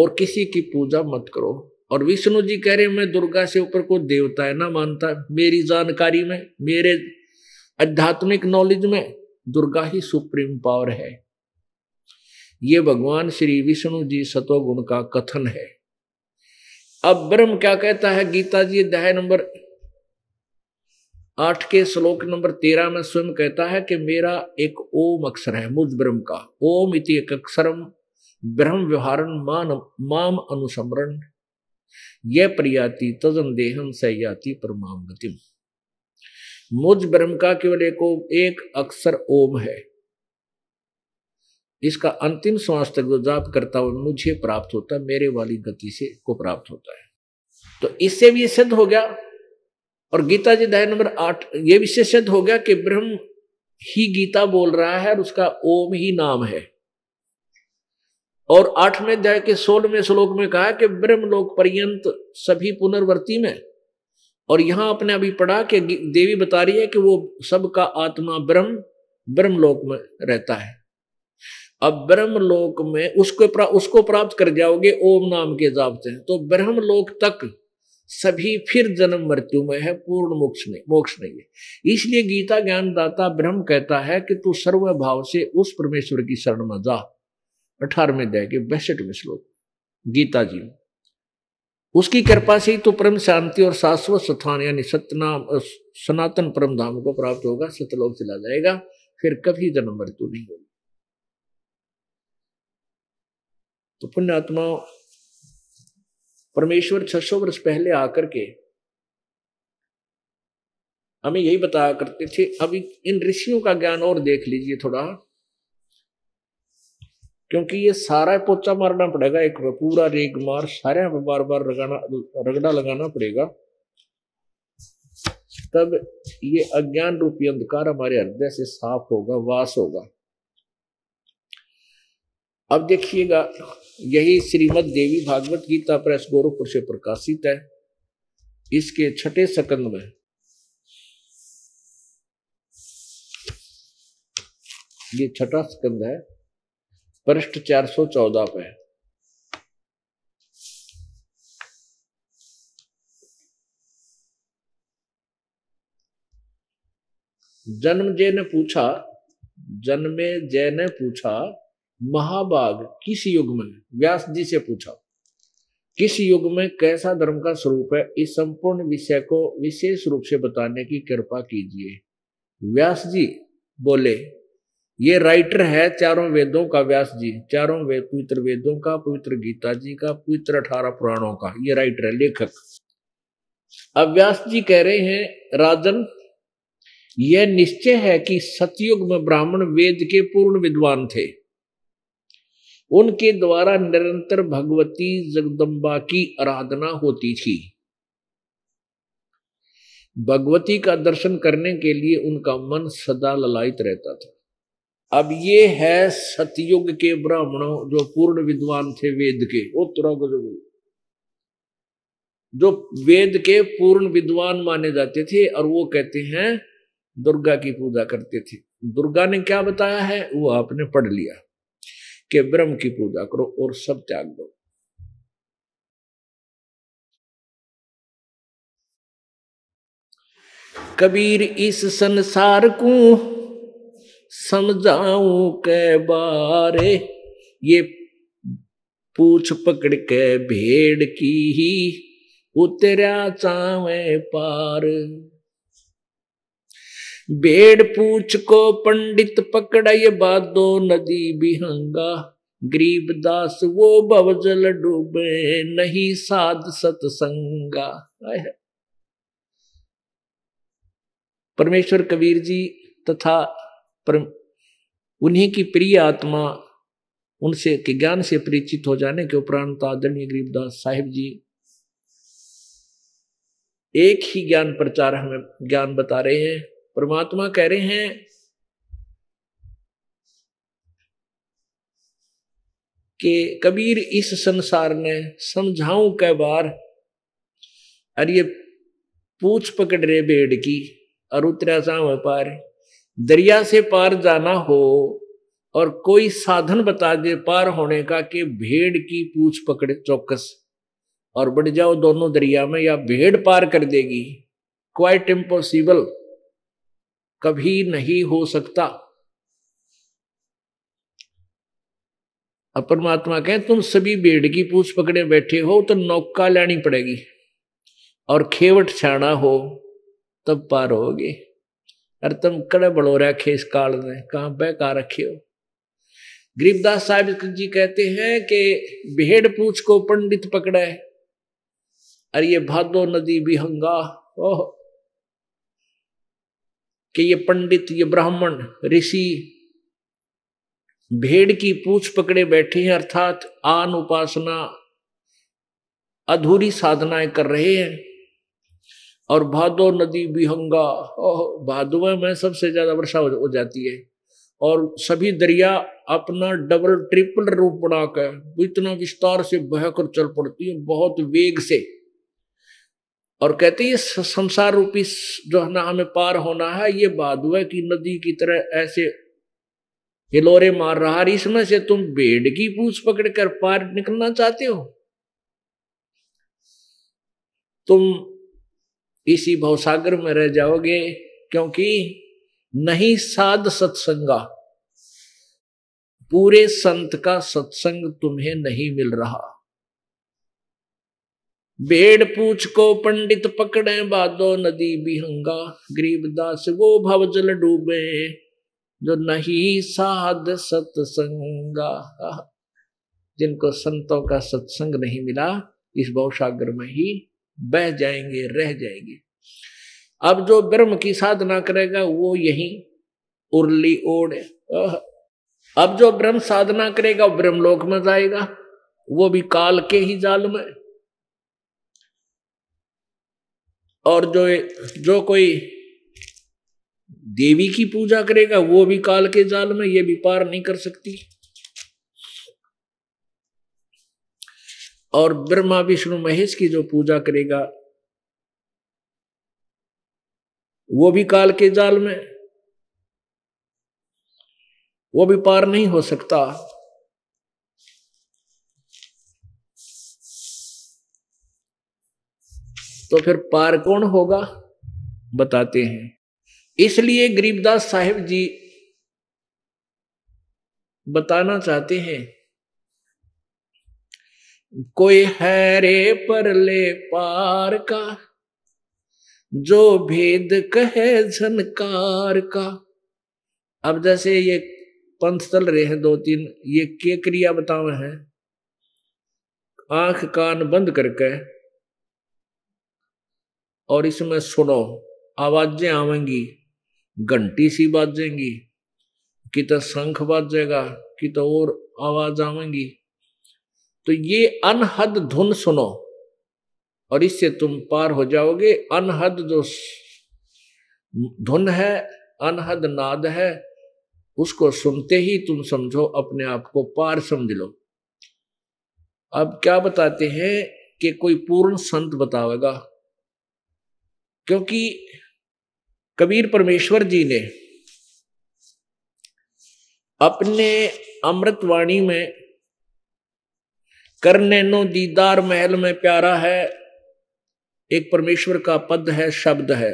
और किसी की पूजा मत करो और विष्णु जी कह रहे मैं दुर्गा से ऊपर कोई देवता है ना मानता मेरी जानकारी में मेरे आध्यात्मिक नॉलेज में दुर्गा ही सुप्रीम पावर है ये भगवान श्री विष्णु जी सतोगुण का कथन है अब ब्रह्म क्या कहता है गीता जी अध्याय नंबर आठ के श्लोक नंबर तेरह में स्वयं कहता है कि मेरा एक ओम अक्षर है मुझ ब्रह्म का ओम इति एक अक्षरम ब्रह्म व्यवहारन मान माम अनुसमरण यह प्रयाति तजन देहम सहयाति परमाम गतिम मुझ ब्रह्म का केवल एक ओम एक अक्षर ओम है इसका अंतिम श्वास तक जो जाप करता हुआ मुझे प्राप्त होता है मेरे वाली गति से को प्राप्त होता है तो इससे भी ये सिद्ध हो गया और गीता जी दया नंबर आठ ये विषय सिद्ध हो गया कि ब्रह्म ही गीता बोल रहा है और उसका ओम ही नाम है और आठवें अध्याय के सोलहवें श्लोक में कहा कि ब्रह्म लोक पर्यंत सभी पुनर्वर्ती में और यहां आपने अभी पढ़ा कि देवी बता रही है कि वो सबका आत्मा ब्रह्म ब्रह्म लोक में रहता है अब ब्रह्म लोक में उसको प्रा, उसको प्राप्त कर जाओगे ओम नाम के जाप से तो ब्रह्म लोक तक सभी फिर जन्म मृत्यु में है पूर्ण मोक्ष नहीं मोक्ष नहीं है इसलिए गीता ज्ञानदाता ब्रह्म कहता है कि तू सर्व भाव से उस परमेश्वर की शरण में जा अठारहवें दया के बैसठवें श्लोक गीता जी उसकी कृपा से ही तो परम शांति और शाश्वत स्थान यानी सतनाम सनातन परम धाम को प्राप्त होगा सतलोक चला जाएगा फिर कभी जन्म मृत्यु नहीं होगी तो पुण्य आत्मा परमेश्वर 600 वर्ष पहले आकर के हमें यही बताया करते थे अभी इन ऋषियों का ज्ञान और देख लीजिए थोड़ा क्योंकि ये सारा पोचा मारना पड़ेगा एक पूरा रेग मार सारे बार बार रगाना रगड़ा लगाना पड़ेगा तब ये अज्ञान रूपी अंधकार हमारे हृदय से साफ होगा वास होगा अब देखिएगा यही श्रीमद देवी भागवत गीता प्रेस गोरखपुर से प्रकाशित है इसके छठे सकंद में ये छठा स्कंद है पृष्ठ चार सौ चौदह पे जन्म जय ने पूछा जन्मे जय ने पूछा महाभाग किस युग में व्यास जी से पूछा किस युग में कैसा धर्म का स्वरूप है इस संपूर्ण विषय को विशेष रूप से बताने की कृपा कीजिए व्यास जी बोले ये राइटर है चारों वेदों का व्यास जी चारों वेद पवित्र वेदों का पवित्र गीता जी का पवित्र अठारह पुराणों का ये राइटर है लेखक अब व्यास जी कह रहे हैं राजन यह निश्चय है कि सतयुग में ब्राह्मण वेद के पूर्ण विद्वान थे उनके द्वारा निरंतर भगवती जगदम्बा की आराधना होती थी भगवती का दर्शन करने के लिए उनका मन सदा ललायत रहता था अब ये है सतयुग के ब्राह्मणों जो पूर्ण विद्वान थे वेद के उत्तरा जो वेद के पूर्ण विद्वान माने जाते थे और वो कहते हैं दुर्गा की पूजा करते थे दुर्गा ने क्या बताया है वो आपने पढ़ लिया कि ब्रह्म की पूजा करो और सब त्याग दो कबीर इस संसार को समझाऊ के बारे ये पूछ पकड़ के भेड़ की ही उतरा चावे पार भेड़ पूछ को पंडित पकड़ बादो नदी बिहंगा गरीब दास वो बवजल डूबे नहीं साध सतसंगा परमेश्वर कबीर जी तथा उन्हीं की प्रिय आत्मा उनसे के ज्ञान से परिचित हो जाने के उपरांत आदरणीय गरीबदास साहिब जी एक ही ज्ञान प्रचार हमें ज्ञान बता रहे हैं परमात्मा कह रहे हैं कि कबीर इस संसार ने समझाऊं कै बार और ये पूछ पकड़ रहे बेड़ की और उतरा सा पार दरिया से पार जाना हो और कोई साधन बता दे पार होने का कि भेड़ की पूछ पकड़े चौकस और बढ़ जाओ दोनों दरिया में या भेड़ पार कर देगी क्वाइट इम्पॉसिबल कभी नहीं हो सकता परमात्मा कहे तुम सभी भेड़ की पूछ पकड़े बैठे हो तो नौका लानी पड़ेगी और खेवट छाना हो तब पार होगे अरे तुम कड़े बड़ो रखे इस काल ने कहा बह कहा रखे हो गरीबदास साहब जी कहते हैं कि भेड़ पूछ को पंडित पकड़े अरे ये भादो नदी बिहंगा ओह कि ये पंडित ये ब्राह्मण ऋषि भेड़ की पूछ पकड़े बैठे हैं अर्थात आन उपासना अधूरी साधनाएं कर रहे हैं और भादो नदी बिहंगा भादो में सबसे ज्यादा वर्षा हो जाती है और सभी दरिया अपना डबल ट्रिपल रूप बनाकर इतना विस्तार से बहकर चल पड़ती है बहुत वेग से और कहते ये संसार रूपी जो है ना हमें पार होना है ये बादुआ की नदी की तरह ऐसे हिलोरे मार रहा है इसमें से तुम भेड़ की पूछ पकड़ कर पार निकलना चाहते हो तुम इसी भवसागर में रह जाओगे क्योंकि नहीं साध सत्संगा पूरे संत का सत्संग तुम्हें नहीं मिल रहा बेड़ पूछ को पंडित पकड़े बादो नदी बिहंगा गरीब दास वो भव जल डूबे जो नहीं साध सत्संगा जिनको संतों का सत्संग नहीं मिला इस बहुसागर में ही बह जाएंगे रह जाएंगे अब जो ब्रह्म की साधना करेगा वो यही उर्ली ओढ़ अब जो ब्रह्म साधना करेगा ब्रह्म लोक में जाएगा वो भी काल के ही जाल में और जो जो कोई देवी की पूजा करेगा वो भी काल के जाल में ये भी पार नहीं कर सकती और ब्रह्मा विष्णु महेश की जो पूजा करेगा वो भी काल के जाल में वो भी पार नहीं हो सकता तो फिर पार कौन होगा बताते हैं इसलिए गरीबदास साहेब जी बताना चाहते हैं कोई है रे पर ले पार का जो भेद कहे झनकार का अब जैसे ये पंथ चल रहे हैं दो तीन ये के क्रिया बताओ है आंख कान बंद करके और इसमें सुनो आवाजें आवेंगी घंटी सी बाजेंगी कि तो शंख बाजेगा कि तो और आवाज आवेंगी तो ये अनहद धुन सुनो और इससे तुम पार हो जाओगे अनहद जो धुन है अनहद नाद है उसको सुनते ही तुम समझो अपने आप को पार समझ लो अब क्या बताते हैं कि कोई पूर्ण संत बतावेगा क्योंकि कबीर परमेश्वर जी ने अपने अमृतवाणी में करने नो दीदार महल में प्यारा है एक परमेश्वर का पद है शब्द है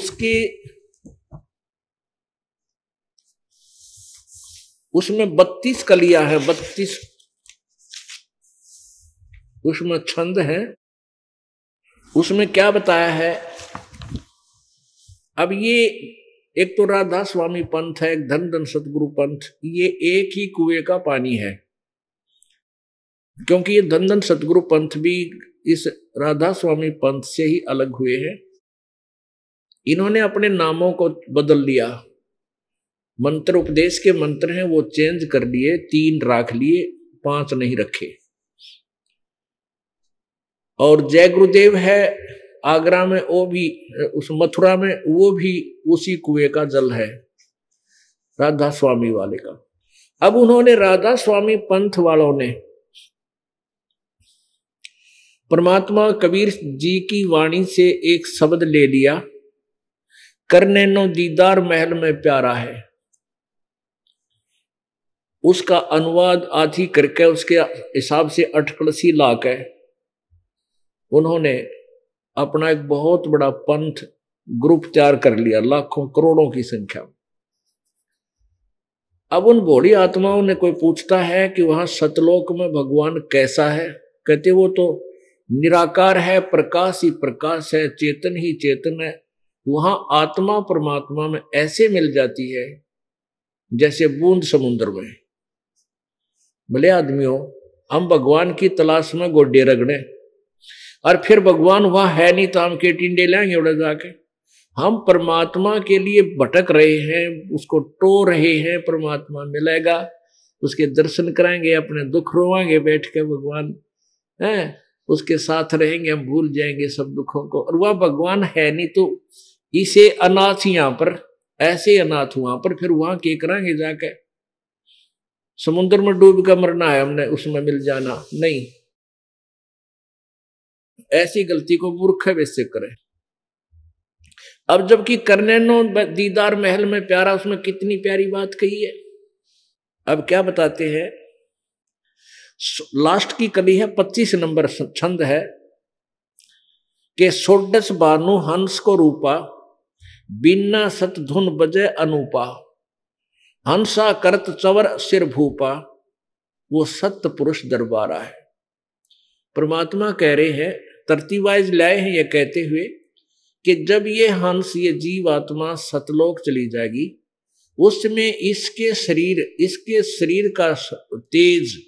उसके उसमें बत्तीस कलिया है बत्तीस उसमें छंद है उसमें क्या बताया है अब ये एक तो राधा स्वामी पंथ है एक धन धन सतगुरु पंथ ये एक ही कुएं का पानी है क्योंकि ये धन धन सतगुरु पंथ भी इस राधा स्वामी पंथ से ही अलग हुए हैं इन्होंने अपने नामों को बदल लिया मंत्र उपदेश के मंत्र हैं वो चेंज कर लिए तीन राख लिए पांच नहीं रखे और जय गुरुदेव है आगरा में वो भी उस मथुरा में वो भी उसी कुएं का जल है राधा स्वामी वाले का अब उन्होंने राधा स्वामी पंथ वालों ने परमात्मा कबीर जी की वाणी से एक शब्द ले लिया करने नो दीदार महल में प्यारा है उसका अनुवाद आधी करके उसके हिसाब से अटकड़सी लाख है उन्होंने अपना एक बहुत बड़ा पंथ ग्रुप तैयार कर लिया लाखों करोड़ों की संख्या में अब उन बोली आत्माओं ने कोई पूछता है कि वहां सतलोक में भगवान कैसा है कहते वो तो निराकार है प्रकाश ही प्रकाश है चेतन ही चेतन है वहां आत्मा परमात्मा में ऐसे मिल जाती है जैसे बूंद समुद्र में भले आदमियों हम भगवान की तलाश में गोड्डे रगड़े और फिर भगवान वहाँ है नहीं तो हम के टिंडे लाएंगे उड़े जाके हम परमात्मा के लिए भटक रहे हैं उसको टो रहे हैं परमात्मा मिलेगा उसके दर्शन कराएंगे अपने दुख रोवाएंगे बैठ के भगवान है उसके साथ रहेंगे हम भूल जाएंगे सब दुखों को और वह भगवान है नहीं तो इसे अनाथ यहाँ पर ऐसे अनाथ वहां पर फिर वहां के कराएंगे जाके समुद्र में डूब कर मरना है हमने उसमें मिल जाना नहीं ऐसी गलती को मूर्ख वैसे करे अब जबकि करने नो दीदार महल में प्यारा उसमें कितनी प्यारी बात कही है अब क्या बताते हैं लास्ट की कली है पच्चीस नंबर छंद है के सोडस बानु हंस को रूपा बिना सत धुन बजे अनुपा हंसा करत चवर सिर भूपा वो सत्य पुरुष दरबारा है परमात्मा कह रहे हैं तरतीवाइज लाए हैं ये कहते हुए कि जब ये हंस ये जीव आत्मा सतलोक चली जाएगी उसमें इसके शरीर इसके शरीर का तेज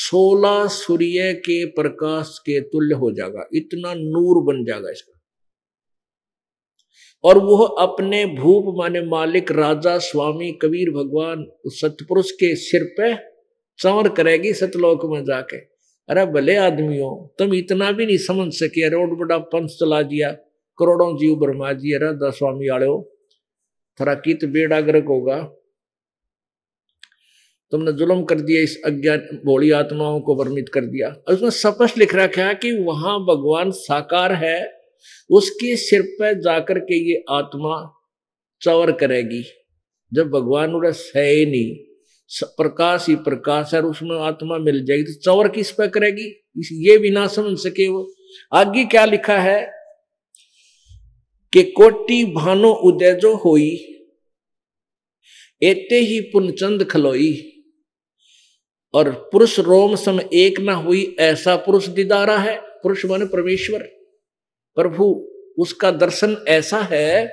सोलह सूर्य के प्रकाश के तुल्य हो जाएगा इतना नूर बन जाएगा इसका और वह अपने भूप माने मालिक राजा स्वामी कबीर भगवान सतपुरुष के सिर पे चौर करेगी सतलोक में जाके अरे भले आदमी हो तुम इतना भी नहीं समझ सके अरे रोड बड़ा पंथ चला दिया करोड़ों जीव ब्रह्मा जी अरे दस स्वामी आड़े हो थरा कित तो बेड़ाग्रक होगा तुमने जुलम कर दिया इस अज्ञान भोली आत्माओं को वर्मित कर दिया और उसमें स्पष्ट लिख रखा है कि वहां भगवान साकार है उसके सिर पर जाकर के ये आत्मा चवर करेगी जब भगवान उड़ा है नहीं प्रकाश ही प्रकाश है उसमें आत्मा मिल जाएगी तो चौर किस पर करेगी इस ये भी ना समझ सके वो आगे क्या लिखा है कि कोटि भानो उदय जो होई एते ही पुनचंद खलोई और पुरुष रोम सम एक ना हुई ऐसा पुरुष दीदारा है पुरुष मन परमेश्वर प्रभु उसका दर्शन ऐसा है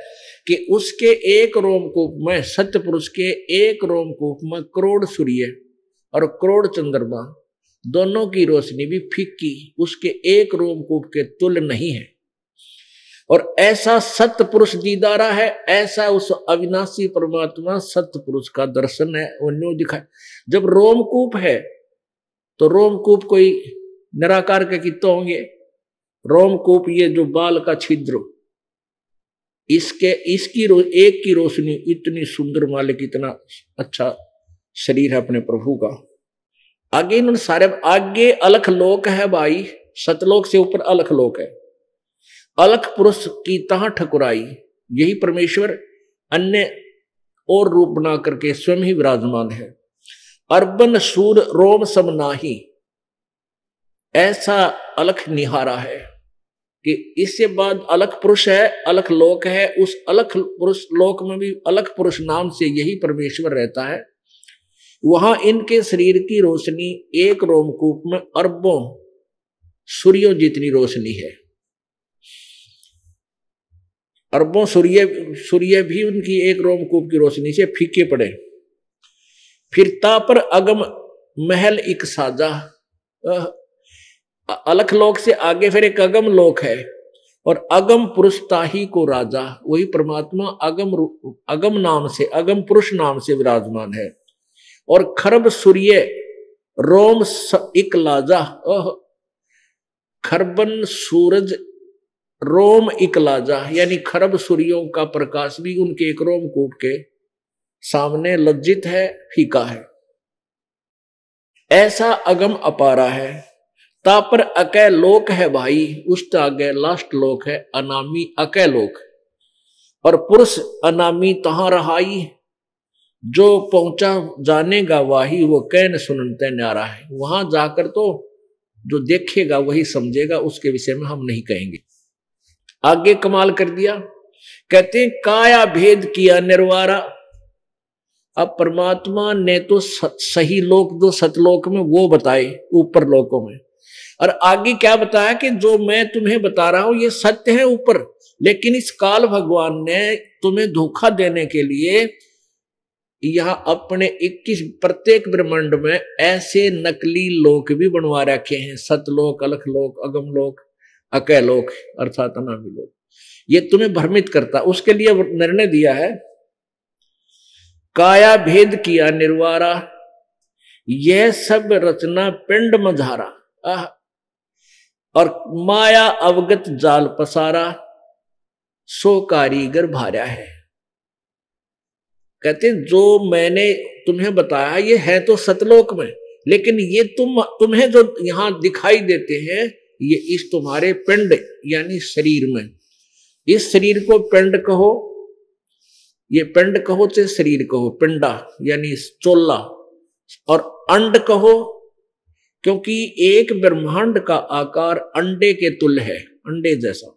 कि उसके एक रोमकूप में सत्य पुरुष के एक रोमकूप में करोड़ सूर्य और करोड़ चंद्रमा दोनों की रोशनी भी फीकी उसके एक रोमकूप के तुल नहीं है और ऐसा सत्य पुरुष दीदारा है ऐसा उस अविनाशी परमात्मा सत्य पुरुष का दर्शन है वो दिखा जब रोमकूप है तो रोमकूप कोई निराकार के कितो होंगे रोमकूप ये जो बाल का छिद्र इसके इसकी रो, एक की रोशनी इतनी सुंदर मालिक इतना अच्छा शरीर है अपने प्रभु का आगे इन्होंने सारे आगे अलख लोक है भाई सतलोक से ऊपर अलख लोक है अलख पुरुष की तहा ठकुराई यही परमेश्वर अन्य और रूप बना करके स्वयं ही विराजमान है अर्बन सूर रोम सम नाही ऐसा अलख निहारा है कि इससे बाद अलग पुरुष है अलग लोक है उस अलग पुरुष लोक में भी अलग पुरुष नाम से यही परमेश्वर रहता है वहां इनके शरीर की रोशनी एक रोमकूप में अरबों सूर्यों जितनी रोशनी है अरबों सूर्य सूर्य भी उनकी एक रोमकूप की रोशनी से फीके पड़े फिर तापर अगम महल एक साजा अलख लोक से आगे फिर एक अगम लोक है और अगम पुरुष ताही को राजा वही परमात्मा अगम अगम नाम से अगम पुरुष नाम से विराजमान है और खरब सूर्य रोम एक लाजा ओह खरबन सूरज रोम एक लाजा यानी खरब सूर्यों का प्रकाश भी उनके एक रोम कूप के सामने लज्जित है फीका है ऐसा अगम अपारा है तापर अकै लोक है भाई उस आगे लास्ट लोक है अनामी अकै लोक और पुरुष अनामी तहां रहाई जो पहुंचा जानेगा वाही वो कैन सुनते न्यारा है वहां जाकर तो जो देखेगा वही समझेगा उसके विषय में हम नहीं कहेंगे आगे कमाल कर दिया कहते हैं काया भेद किया निर्वारा अब परमात्मा ने तो सही लोक दो सतलोक में वो बताए ऊपर लोकों में और आगे क्या बताया कि जो मैं तुम्हें बता रहा हूं ये सत्य है ऊपर लेकिन इस काल भगवान ने तुम्हें धोखा देने के लिए यह अपने 21 प्रत्येक ब्रह्मांड में ऐसे नकली लोक भी बनवा रखे हैं सतलोक अलख लोक अगमलोक लोक अर्थात अनामी लोक ये तुम्हें भ्रमित करता उसके लिए निर्णय दिया है काया भेद किया निर्वारा यह सब रचना पिंड मधारा और माया अवगत जाल पसारा सो कारीगर भारा है कहते जो मैंने तुम्हें बताया ये है तो सतलोक में लेकिन ये तुम तुम्हें जो यहां दिखाई देते हैं ये इस तुम्हारे पिंड यानी शरीर में इस शरीर को पिंड कहो ये पिंड कहो चाहे शरीर कहो पिंडा यानी चोला और अंड कहो क्योंकि एक ब्रह्मांड का आकार अंडे के तुल है अंडे जैसा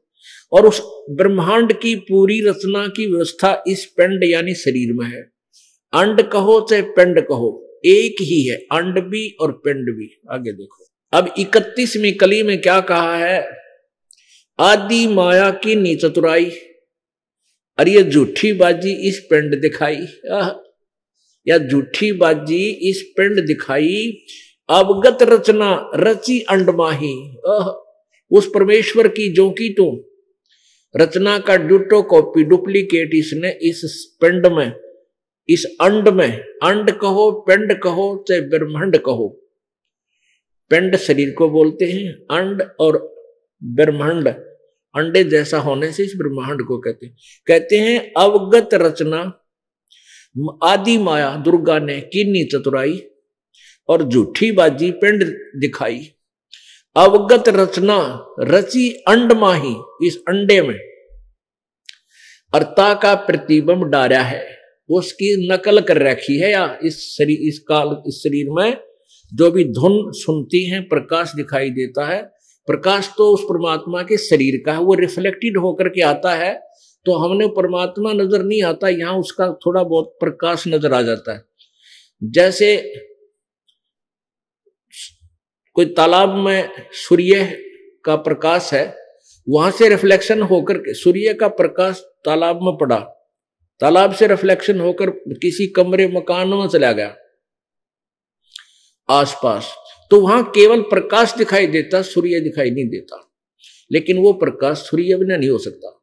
और उस ब्रह्मांड की पूरी रचना की व्यवस्था इस पिंड यानी शरीर में है अंड कहो चाहे पिंड कहो एक ही है अंड भी और पिंड भी आगे देखो अब इकतीसवीं कली में क्या कहा है आदि माया की नीचतुराई और ये झूठी बाजी इस पिंड दिखाई या झूठी बाजी इस पिंड दिखाई अवगत रचना रची अंडमाही उस परमेश्वर की जो की तो रचना का ड्यूटो कॉपी डुप्लीकेट इसने इस पिंड में इस अंड में अंड कहो पिंड कहो चाहे ब्रह्मांड कहो पिंड शरीर को बोलते हैं अंड और ब्रह्मांड अंडे जैसा होने से इस ब्रह्मांड को कहते हैं कहते हैं अवगत रचना आदि माया दुर्गा ने किन्नी चतुराई और झूठी बाजी पिंड दिखाई अवगत रचना रची अंड माही इस अंडे में अर्ता का प्रतिबंब डारा है उसकी नकल कर रखी है या इस शरीर इस काल इस शरीर में जो भी धुन सुनती है प्रकाश दिखाई देता है प्रकाश तो उस परमात्मा के शरीर का है वो रिफ्लेक्टेड होकर के आता है तो हमने परमात्मा नजर नहीं आता यहाँ उसका थोड़ा बहुत प्रकाश नजर आ जाता है जैसे कोई तालाब में सूर्य का प्रकाश है वहां से रिफ्लेक्शन होकर के सूर्य का प्रकाश तालाब में पड़ा तालाब से रिफ्लेक्शन होकर किसी कमरे मकान में चला गया आसपास तो वहां केवल प्रकाश दिखाई देता सूर्य दिखाई नहीं देता लेकिन वो प्रकाश सूर्य बिना नहीं हो सकता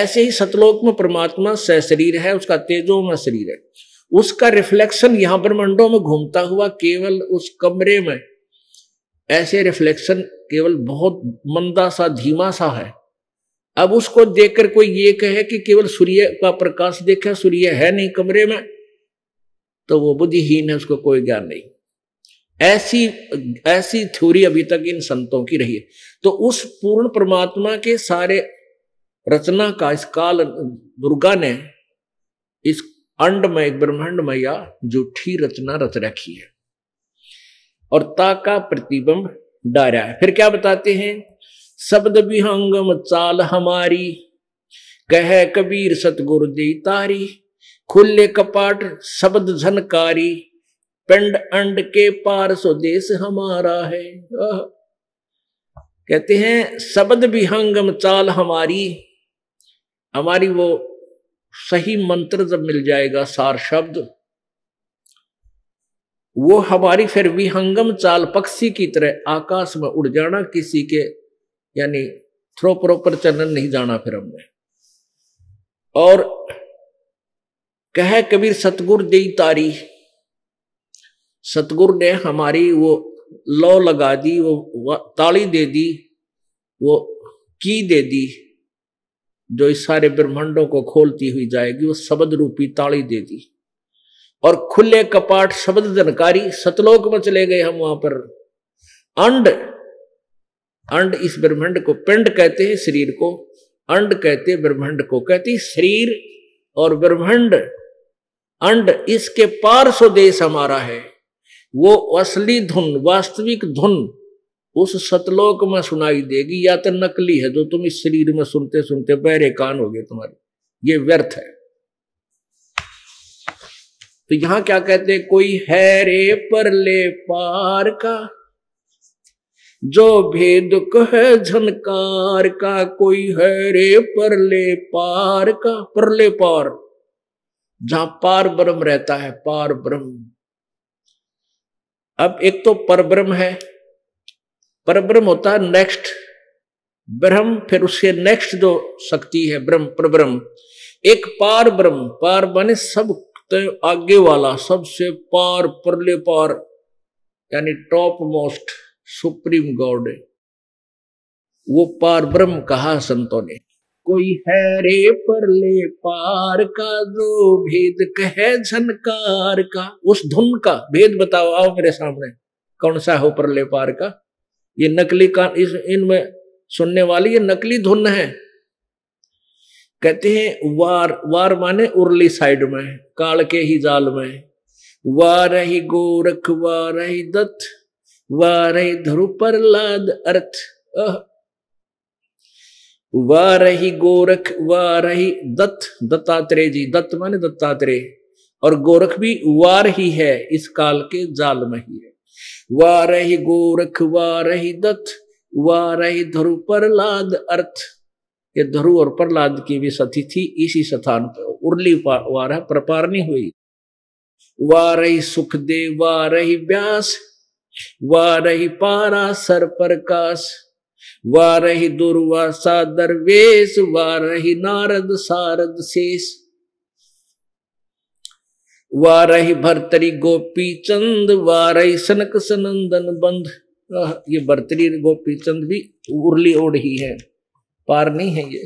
ऐसे ही सतलोक में परमात्मा स शरीर है उसका तेजो में शरीर है उसका रिफ्लेक्शन यहां ब्रह्मंडों में घूमता हुआ केवल उस कमरे में ऐसे रिफ्लेक्शन केवल बहुत मंदा सा धीमा सा है अब उसको देखकर कोई ये कहे कि केवल सूर्य का प्रकाश देखा सूर्य है नहीं कमरे में तो वो बुद्धिहीन है उसको कोई ज्ञान नहीं ऐसी ऐसी थ्योरी अभी तक इन संतों की रही है तो उस पूर्ण परमात्मा के सारे रचना का इस काल दुर्गा ने इस अंड में एक ब्रह्मांड में या जूठी रचना रच रखी है और ता का प्रतिबंब डारा है फिर क्या बताते हैं शब्द विहंगम चाल हमारी कह कबीर सतगुरु दे तारी खुले कपाट शब्द झनकारी पिंड अंड के पार स्वदेश हमारा है कहते हैं शब्द विहंगम चाल हमारी हमारी वो सही मंत्र जब मिल जाएगा सार शब्द वो हमारी फिर विहंगम चाल पक्षी की तरह आकाश में उड़ जाना किसी के यानी थ्रो प्रोपर चरण नहीं जाना फिर हमने और कह कबीर सतगुर दे तारी सतगुर ने हमारी वो लौ लगा दी वो ताली दे दी वो की दे दी जो इस सारे ब्रह्मांडों को खोलती हुई जाएगी वो शब्द रूपी ताली दे दी और खुले कपाट शब्द जनकारी सतलोक में चले गए हम वहां पर अंड अंड इस ब्रह्मांड को पिंड कहते हैं शरीर को अंड कहते ब्रह्मांड को कहते शरीर और ब्रह्मांड अंड इसके पार स्वदेश हमारा है वो असली धुन वास्तविक धुन उस सतलोक में सुनाई देगी या तो नकली है जो तुम इस शरीर में सुनते सुनते बहरे कान हो गए तुम्हारे ये व्यर्थ है तो यहां क्या कहते हैं कोई है रे पर ले पार का जो भेद कह झनकार का कोई है रे पर ले पार का पर ले पार जहां पार ब्रह्म रहता है पार ब्रह्म अब एक तो परब्रह्म है परब्रह्म होता है नेक्स्ट ब्रह्म फिर उसके नेक्स्ट जो शक्ति है ब्रह्म परब्रह्म एक पार ब्रह्म पार बने सब तो आगे वाला सबसे पार परले पार यानी टॉप मोस्ट सुप्रीम गॉड है वो पार ब्रह्म कहा संतों ने कोई है रे परले पार का जो भेद कहे झनकार का उस धुन का भेद बताओ आओ मेरे सामने कौन सा हो परले पार का ये नकली का इस इनमें सुनने वाली ये नकली धुन है कहते हैं वार वार माने उर्ली साइड में काल के ही जाल में वार ही गोरख वार ही दत्त वार ही ध्रु लाद अर्थ वार ही गोरख वार ही दत्त दत्तात्रेय जी दत्त माने दत्तात्रेय और गोरख भी वार ही है इस काल के जाल में ही है वार ही गोरख वार ही दत्त वार ही ध्रु लाद अर्थ कि ध्रुव और प्रहलाद की भी सती थी इसी स्थान पर उर्ली प्रपार नहीं हुई वारही सुखदेव वारही व्यास वारही पारा सर प्रकाश वारही दुर्वासा दरवेश वारही नारद सारद शेष वारही भरतरी गोपी चंद वारही सनक सनंदन बंद ये भरतरी गोपी चंद भी उर्ली ओढ़ी है पार नहीं है ये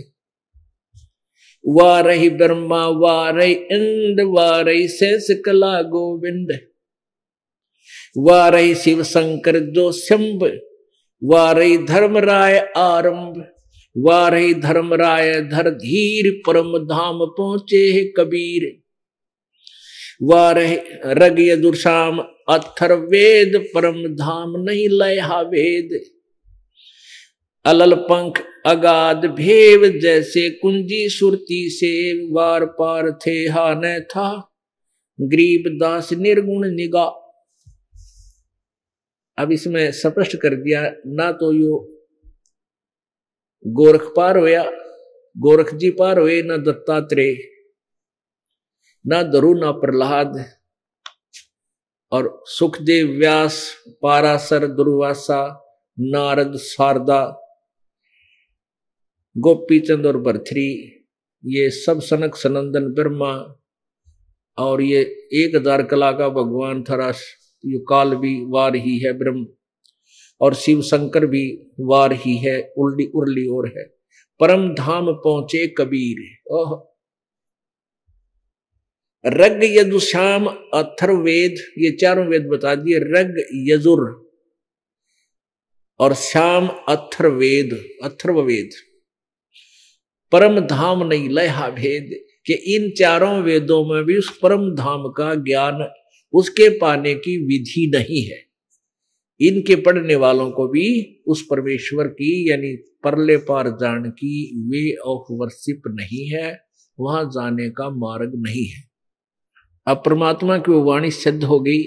वारही ब्रह्मा वारही इंद वारही शेष कला गोविंद वारही शिव शंकर जो शंभ वारही राय आरंभ वारही राय धर धीर परम धाम पहुंचे है कबीर वारह रग यदुर्शाम अथर्वेद परम धाम नहीं लय वेद अलल पंख अगाध भेव जैसे कुंजी सुरती से वार पार थे हा न था ग्रीब दास निर्गुण निगा अब इसमें स्पष्ट कर दिया ना तो यो गोरख पार होया गोरख जी पार हुए ना दत्तात्रेय ना दरु ना प्रहलाद और सुखदेव व्यास पारासर दुर्वासा नारद शारदा गोपी चंद और भरथरी ये सब सनक सनंदन ब्रह्मा और ये एक हजार कला का भगवान थराश यु काल भी वार ही है ब्रह्म और शिव शंकर भी वार ही है उल्डी उर्ली और है परम धाम पहुंचे कबीर ओह रग यजुश्याम अथर्वेद ये चारों वेद बता दिए रग यजुर और श्याम अथर्वेद अथर्ववेद परम धाम नहीं लहा भेद के इन चारों वेदों में भी उस परम धाम का ज्ञान उसके पाने की विधि नहीं है इनके पढ़ने वालों को भी उस परमेश्वर की यानी परले पार जान की वे ऑफ वर्शिप नहीं है वहां जाने का मार्ग नहीं है अब परमात्मा की वो वाणी सिद्ध हो गई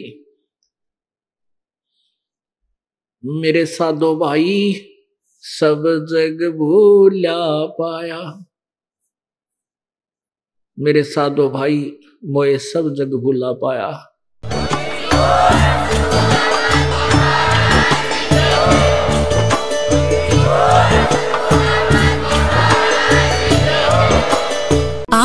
मेरे साधो भाई सब जग भूला पाया मेरे साधो भाई मोए सब जग भूला पाया